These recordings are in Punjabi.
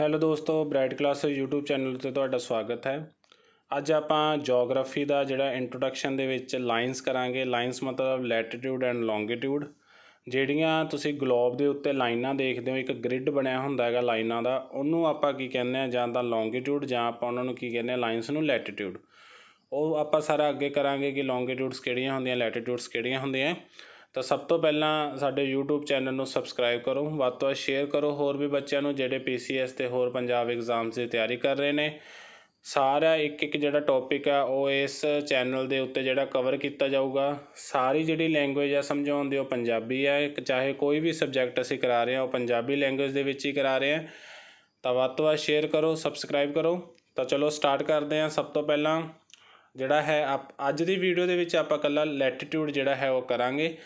ਹੈਲੋ ਦੋਸਤੋ ਬ੍ਰਾਈਟ ਕਲਾਸ YouTube ਚੈਨਲ ਤੇ ਤੁਹਾਡਾ ਸਵਾਗਤ ਹੈ ਅੱਜ ਆਪਾਂ ਜੀਓਗ੍ਰਾਫੀ ਦਾ ਜਿਹੜਾ ਇੰਟਰੋਡਕਸ਼ਨ ਦੇ ਵਿੱਚ ਲਾਈਨਸ ਕਰਾਂਗੇ ਲਾਈਨਸ ਮਤਲਬ ਲੈਟੀਟਿਊਡ ਐਂਡ ਲੌਂਗੀਟਿਊਡ ਜਿਹੜੀਆਂ ਤੁਸੀਂ ਗਲੋਬ ਦੇ ਉੱਤੇ ਲਾਈਨਾਂ ਦੇਖਦੇ ਹੋ ਇੱਕ ਗ੍ਰਿਡ ਬਣਿਆ ਹੁੰਦਾ ਹੈਗਾ ਲਾਈਨਾਂ ਦਾ ਉਹਨੂੰ ਆਪਾਂ ਕੀ ਕਹਿੰਦੇ ਆ ਜਾਂ ਤਾਂ ਲੌਂਗੀਟਿਊਡ ਜਾਂ ਆਪਾਂ ਉਹਨਾਂ ਨੂੰ ਕੀ ਕਹਿੰਦੇ ਆ ਲਾਈਨਸ ਨੂੰ ਲੈਟੀਟਿਊਡ ਉਹ ਆਪਾਂ ਸਾਰਾ ਅੱਗੇ ਕਰਾਂਗੇ ਕਿ ਲੌਂਗੀਟਿਊਡਸ ਕਿਹੜੀਆਂ ਹੁੰਦੀਆਂ ਲੈਟੀਟਿਊਡਸ ਕਿਹੜੀਆਂ ਹੁੰਦੀਆਂ ਤਾਂ ਸਭ ਤੋਂ ਪਹਿਲਾਂ ਸਾਡੇ YouTube ਚੈਨਲ ਨੂੰ ਸਬਸਕ੍ਰਾਈਬ ਕਰੋ ਵੱਧ ਤੋਂ ਵੱਧ ਸ਼ੇਅਰ ਕਰੋ ਹੋਰ ਵੀ ਬੱਚਿਆਂ ਨੂੰ ਜਿਹੜੇ PCS ਤੇ ਹੋਰ ਪੰਜਾਬ ਐਗਜ਼ਾਮਸ ਦੀ ਤਿਆਰੀ ਕਰ ਰਹੇ ਨੇ ਸਾਰਾ ਇੱਕ ਇੱਕ ਜਿਹੜਾ ਟੌਪਿਕ ਆ ਉਹ ਇਸ ਚੈਨਲ ਦੇ ਉੱਤੇ ਜਿਹੜਾ ਕਵਰ ਕੀਤਾ ਜਾਊਗਾ ਸਾਰੀ ਜਿਹੜੀ ਲੈਂਗੁਏਜ ਆ ਸਮਝਾਉਣ ਦੀ ਉਹ ਪੰਜਾਬੀ ਆ ਚਾਹੇ ਕੋਈ ਵੀ ਸਬਜੈਕਟ ਅਸੀਂ ਕਰਾ ਰਹੇ ਆ ਉਹ ਪੰਜਾਬੀ ਲੈਂਗੁਏਜ ਦੇ ਵਿੱਚ ਹੀ ਕਰਾ ਰਹੇ ਆ ਤਾਂ ਵੱਧ ਤੋਂ ਵੱਧ ਸ਼ੇਅਰ ਕਰੋ ਸਬਸਕ੍ਰਾਈਬ ਕਰੋ ਤਾਂ ਚਲੋ ਸਟਾਰਟ ਕਰਦੇ ਆ ਸਭ ਤੋਂ ਪਹਿਲਾਂ ਜਿਹੜਾ ਹੈ ਅੱਜ ਦੀ ਵੀਡੀਓ ਦੇ ਵਿੱਚ ਆਪਾਂ ਕੱਲਾ ਲੈਟੀਟਿਊਡ ਜਿਹੜਾ ਹੈ ਉਹ ਕਰਾਂਗੇ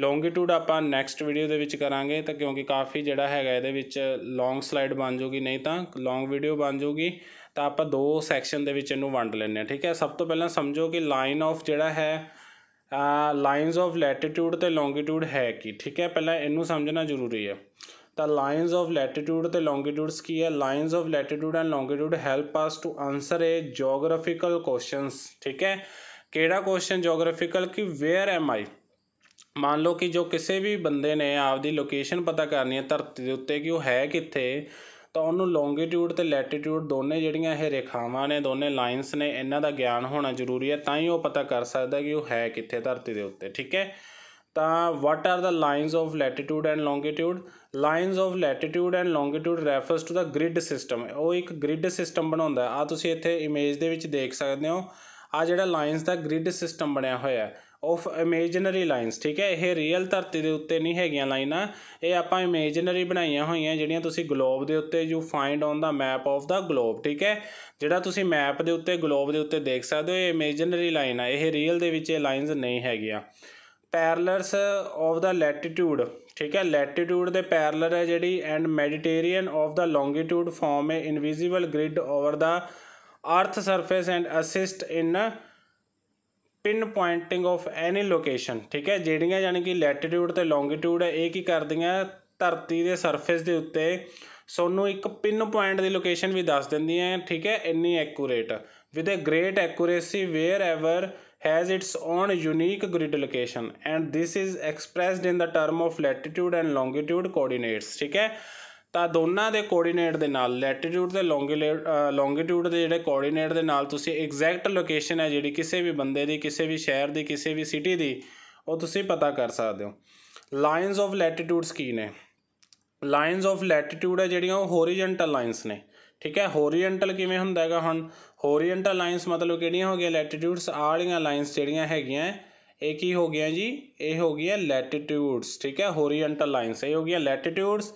ਲੌਂਗੀਟਿਊਡ ਆਪਾਂ ਨੈਕਸਟ ਵੀਡੀਓ ਦੇ ਵਿੱਚ ਕਰਾਂਗੇ ਤਾਂ ਕਿਉਂਕਿ ਕਾਫੀ ਜਿਹੜਾ ਹੈਗਾ ਇਹਦੇ ਵਿੱਚ ਲੌਂਗ ਸਲਾਈਡ ਬਣ ਜਾਊਗੀ ਨਹੀਂ ਤਾਂ ਲੌਂਗ ਵੀਡੀਓ ਬਣ ਜਾਊਗੀ ਤਾਂ ਆਪਾਂ ਦੋ ਸੈਕਸ਼ਨ ਦੇ ਵਿੱਚ ਇਹਨੂੰ ਵੰਡ ਲੈਂਦੇ ਆ ਠੀਕ ਹੈ ਸਭ ਤੋਂ ਪਹਿਲਾਂ ਸਮਝੋ ਕਿ ਲਾਈਨ ਆਫ ਜਿਹੜਾ ਹੈ ਲਾਈਨਸ ਆਫ ਲੈਟੀਟਿਊਡ ਤੇ ਲੌਂਗੀਟਿਊਡ ਹੈ ਕੀ ਠੀਕ ਹੈ ਪਹਿਲਾਂ ਇਹਨੂੰ ਸਮਝਣਾ ਜ਼ਰੂਰੀ ਹੈ ਤਾਂ ਲਾਈਨਸ ਆਫ ਲੈਟੀਟਿਊਡ ਤੇ ਲੌਂਗੀਟਿਊਡਸ ਕੀ ਹੈ lines of latitude and longitude help us to answer a geographical questions ਠੀਕ ਹੈ ਕਿਹੜਾ ਕੁਐਸਚਨ ਜੀਓਗ੍ਰਾਫੀਕਲ ਕਿ ਵੇਅਰ ਐਮ ਆਈ ਮੰਨ ਲਓ ਕਿ ਜੋ ਕਿਸੇ ਵੀ ਬੰਦੇ ਨੇ ਆਪਦੀ ਲੋਕੇਸ਼ਨ ਪਤਾ ਕਰਨੀ ਹੈ ਧਰਤੀ ਦੇ ਉੱਤੇ ਕਿ ਉਹ ਹੈ ਕਿੱਥੇ ਤਾਂ ਉਹਨੂੰ ਲੋਂਗੀਟਿਊਡ ਤੇ ਲੈਟੀਟਿਊਡ ਦੋਨੇ ਜਿਹੜੀਆਂ ਇਹ ਰੇਖਾਵਾਂ ਨੇ ਦੋਨੇ ਲਾਈਨਸ ਨੇ ਇਹਨਾਂ ਦਾ ਗਿਆਨ ਹੋਣਾ ਜ਼ਰੂਰੀ ਹੈ ਤਾਂ ਹੀ ਉਹ ਪਤਾ ਕਰ ਸਕਦਾ ਕਿ ਉਹ ਹੈ ਕਿੱਥੇ ਧਰਤੀ ਦੇ ਉੱਤੇ ਠੀਕ ਹੈ ਤਾਂ what are the lines of latitude and longitude lines of latitude and longitude refers to the grid system ਉਹ ਇੱਕ ਗ੍ਰਿਡ ਸਿਸਟਮ ਬਣਾਉਂਦਾ ਆ ਤੁਸੀਂ ਇੱਥੇ ਇਮੇਜ ਦੇ ਵਿੱਚ ਦੇਖ ਸਕਦੇ ਹੋ ਆ ਜਿਹੜਾ ਲਾਈਨਸ ਦਾ ਗ੍ਰਿਡ ਸਿਸਟਮ ਬਣਿਆ ਹੋਇਆ ਹੈ ਆਫ ਇਮੇਜਿਨਰੀ ਲਾਈਨਸ ਠੀਕ ਹੈ ਇਹ ਰੀਅਲ ਧਰਤੀ ਦੇ ਉੱਤੇ ਨਹੀਂ ਹੈਗੀਆਂ ਲਾਈਨਾਂ ਇਹ ਆਪਾਂ ਇਮੇਜਿਨਰੀ ਬਣਾਈਆਂ ਹੋਈਆਂ ਜਿਹੜੀਆਂ ਤੁਸੀਂ ਗਲੋਬ ਦੇ ਉੱਤੇ you find on the map of the globe ਠੀਕ ਹੈ ਜਿਹੜਾ ਤੁਸੀਂ ਮੈਪ ਦੇ ਉੱਤੇ ਗਲੋਬ ਦੇ ਉੱਤੇ ਦੇਖ ਸਕਦੇ ਹੋ ਇਹ ਇਮੇਜਿਨਰੀ ਲਾਈਨ ਆ ਇਹ ਰੀਅਲ ਦੇ ਵਿੱਚ ਇਹ ਲਾਈਨਸ ਨਹੀਂ ਹੈਗੀਆਂ ਪੈਰਲਰਸ ਆਫ ਦਾ ਲੈਟੀਟਿਊਡ ਠੀਕ ਹੈ ਲੈਟੀਟਿਊਡ ਦੇ ਪੈਰਲਰ ਹੈ ਜਿਹੜੀ and Mediterranean of the longitude form ਹੈ invisible grid over the earth surface and assist in pinpointing of any location ਠੀਕ ਹੈ ਜਿਹੜੀਆਂ ਯਾਨੀ ਕਿ ਲੈਟੀਟਿਊਡ ਤੇ ਲੌਂਗੀਟਿਊਡ ਹੈ ਇਹ ਕੀ ਕਰਦੀਆਂ ਧਰਤੀ ਦੇ ਸਰਫੇਸ ਦੇ ਉੱਤੇ ਸੋਨੂੰ ਇੱਕ ਪਿਨ ਪੁਆਇੰਟ ਦੀ ਲੋਕੇਸ਼ਨ ਵੀ ਦੱਸ ਦਿੰਦੀਆਂ ਠੀਕ ਹੈ ਇੰਨੀ accurate with a great accuracy wherever has its own unique grid location and this is expressed in the term of latitude and longitude coordinates ਠੀਕ ਹੈ ਤਾਂ ਦੋਨਾਂ ਦੇ ਕੋਆਰਡੀਨੇਟ ਦੇ ਨਾਲ ਲੈਟੀਟਿਊਡ ਤੇ ਲੌਂਗੀਟਿਊਡ ਦੇ ਜਿਹੜੇ ਕੋਆਰਡੀਨੇਟ ਦੇ ਨਾਲ ਤੁਸੀਂ ਐਗਜ਼ੈਕਟ ਲੋਕੇਸ਼ਨ ਹੈ ਜਿਹੜੀ ਕਿਸੇ ਵੀ ਬੰਦੇ ਦੀ ਕਿਸੇ ਵੀ ਸ਼ਹਿਰ ਦੀ ਕਿਸੇ ਵੀ ਸਿਟੀ ਦੀ ਉਹ ਤੁਸੀਂ ਪਤਾ ਕਰ ਸਕਦੇ ਹੋ ਲਾਈਨਸ ਆਫ ਲੈਟੀਟਿਊਡਸ ਕੀ ਨੇ ਲਾਈਨਸ ਆਫ ਲੈਟੀਟਿਊਡ ਹੈ ਜਿਹੜੀਆਂ ਉਹ ਹੋਰੀਜ਼ਨਟਲ ਲਾਈਨਸ ਨੇ ਠੀਕ ਹੈ ਹੋਰੀਜ਼ਨਟਲ ਕਿਵੇਂ ਹੁੰਦਾ ਹੈਗਾ ਹੁਣ ਹੋਰੀਜ਼ਨਟਲ ਲਾਈਨਸ ਮਤਲਬ ਕਿਹੜੀਆਂ ਹੋ ਗਈਆਂ ਲੈਟੀਟਿਊਡਸ ਆਲੀਆਂ ਲਾਈਨਸ ਜਿਹੜੀਆਂ ਹੈਗੀਆਂ ਇਹ ਕੀ ਹੋ ਗਿਆ ਜੀ ਇਹ ਹੋ ਗਿਆ ਲੈਟੀਟਿਊਡਸ ਠੀਕ ਹੈ ਹੋਰੀਜ਼ਨਟਲ ਲਾਈਨਸ ਇਹ ਹੋ ਗਿਆ ਲੈਟੀਟਿਊਡਸ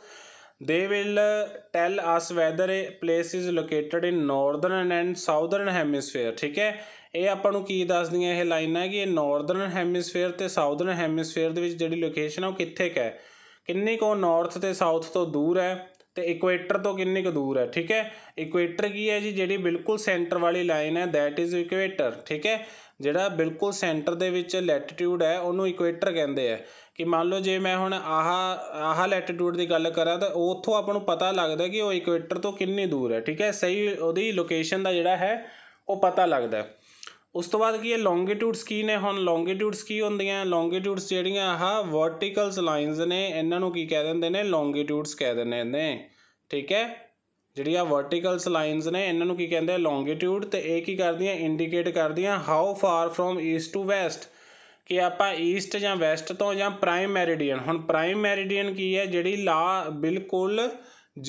they will uh, tell us whether a place is located in northern and southern hemisphere ਠੀਕ ਹੈ ਇਹ ਆਪਾਂ ਨੂੰ ਕੀ ਦੱਸਦੀਆਂ ਇਹ ਲਾਈਨਾਂ ਕਿ ਇਹ ਨਾਰਥਰਨ ਹੈਮਿਸਫੇਅਰ ਤੇ ਸਾਊਦਰਨ ਹੈਮਿਸਫੇਅਰ ਦੇ ਵਿੱਚ ਜਿਹੜੀ ਲੋਕੇਸ਼ਨ ਹੈ ਉਹ ਕਿੱਥੇ ਕ ਹੈ ਕਿੰਨੀ ਕੋ ਨਾਰਥ ਤੇ ਸਾਊਥ ਤੋਂ ਦੂਰ ਹੈ ਤੇ ਇਕੁਏਟਰ ਤੋਂ ਕਿੰਨੀ ਕੁ ਦੂਰ ਹੈ ਠੀਕ ਹੈ ਇਕੁਏਟਰ ਕੀ ਹੈ ਜੀ ਜਿਹੜੀ ਬਿਲਕੁਲ ਸੈਂਟਰ ਵਾਲੀ ਲਾਈਨ ਹੈ ਥੈਟ ਇਜ਼ ਇਕੁਏਟਰ ਠੀਕ ਹੈ ਜਿਹੜਾ ਬਿਲਕੁਲ ਸੈਂਟਰ ਦੇ ਵਿੱਚ ਲੈਟੀਟਿਊਡ ਹੈ ਉਹਨੂੰ ਇਕੁਏਟਰ ਕਹਿੰਦੇ ਆ ਕਿ ਮੰਨ ਲਓ ਜੇ ਮੈਂ ਹੁਣ ਆਹ ਆਹ ਲੈਟੀਟਿਊਡ ਦੀ ਗੱਲ ਕਰਾਂ ਤਾਂ ਉੱਥੋਂ ਆਪਾਂ ਨੂੰ ਪਤਾ ਲੱਗਦਾ ਕਿ ਉਹ ਇਕੁਏਟਰ ਤੋਂ ਕਿੰਨੀ ਦੂਰ ਹੈ ਠੀਕ ਹੈ ਸਹੀ ਉਹਦੀ ਲੋਕੇਸ਼ਨ ਦਾ ਜਿਹੜਾ ਹੈ ਉਹ ਪਤਾ ਲੱਗਦਾ ਉਸ ਤੋਂ ਬਾਅਦ ਕੀ ਹੈ ਲੌਂਗੀਟਿਊਡਸ ਕੀ ਨੇ ਹੁਣ ਲੌਂਗੀਟਿਊਡਸ ਕੀ ਹੁੰਦੀਆਂ ਲੌਂਗੀਟਿਊਡਸ ਜਿਹੜੀਆਂ ਆਹ ਵਰਟੀਕਲਸ ਲਾਈਨਸ ਨੇ ਇਹਨਾਂ ਨੂੰ ਕੀ ਕਹਿ ਦਿੰਦੇ ਨੇ ਲੌਂਗੀਟਿਊਡਸ ਕਹਿ ਦਿੰਦੇ ਨੇ ਠੀਕ ਹੈ ਜਿਹੜੀਆਂ ਵਰਟੀਕਲਸ ਲਾਈਨਸ ਨੇ ਇਹਨਾਂ ਨੂੰ ਕੀ ਕਹਿੰਦੇ ਆ ਲੌਂਗੀਟਿਊਡ ਤੇ ਇਹ ਕੀ ਕਰਦੀਆਂ ਇੰਡੀਕੇਟ ਕਰਦੀਆਂ how far from east to west ਕਿ ਆਪਾਂ ਈਸਟ ਜਾਂ ਵੈਸਟ ਤੋਂ ਜਾਂ ਪ੍ਰਾਈਮ ਮੈਰੀਡੀਅਨ ਹੁਣ ਪ੍ਰਾਈਮ ਮੈਰੀਡੀਅਨ ਕੀ ਹੈ ਜਿਹੜੀ ਲਾ ਬਿਲਕੁਲ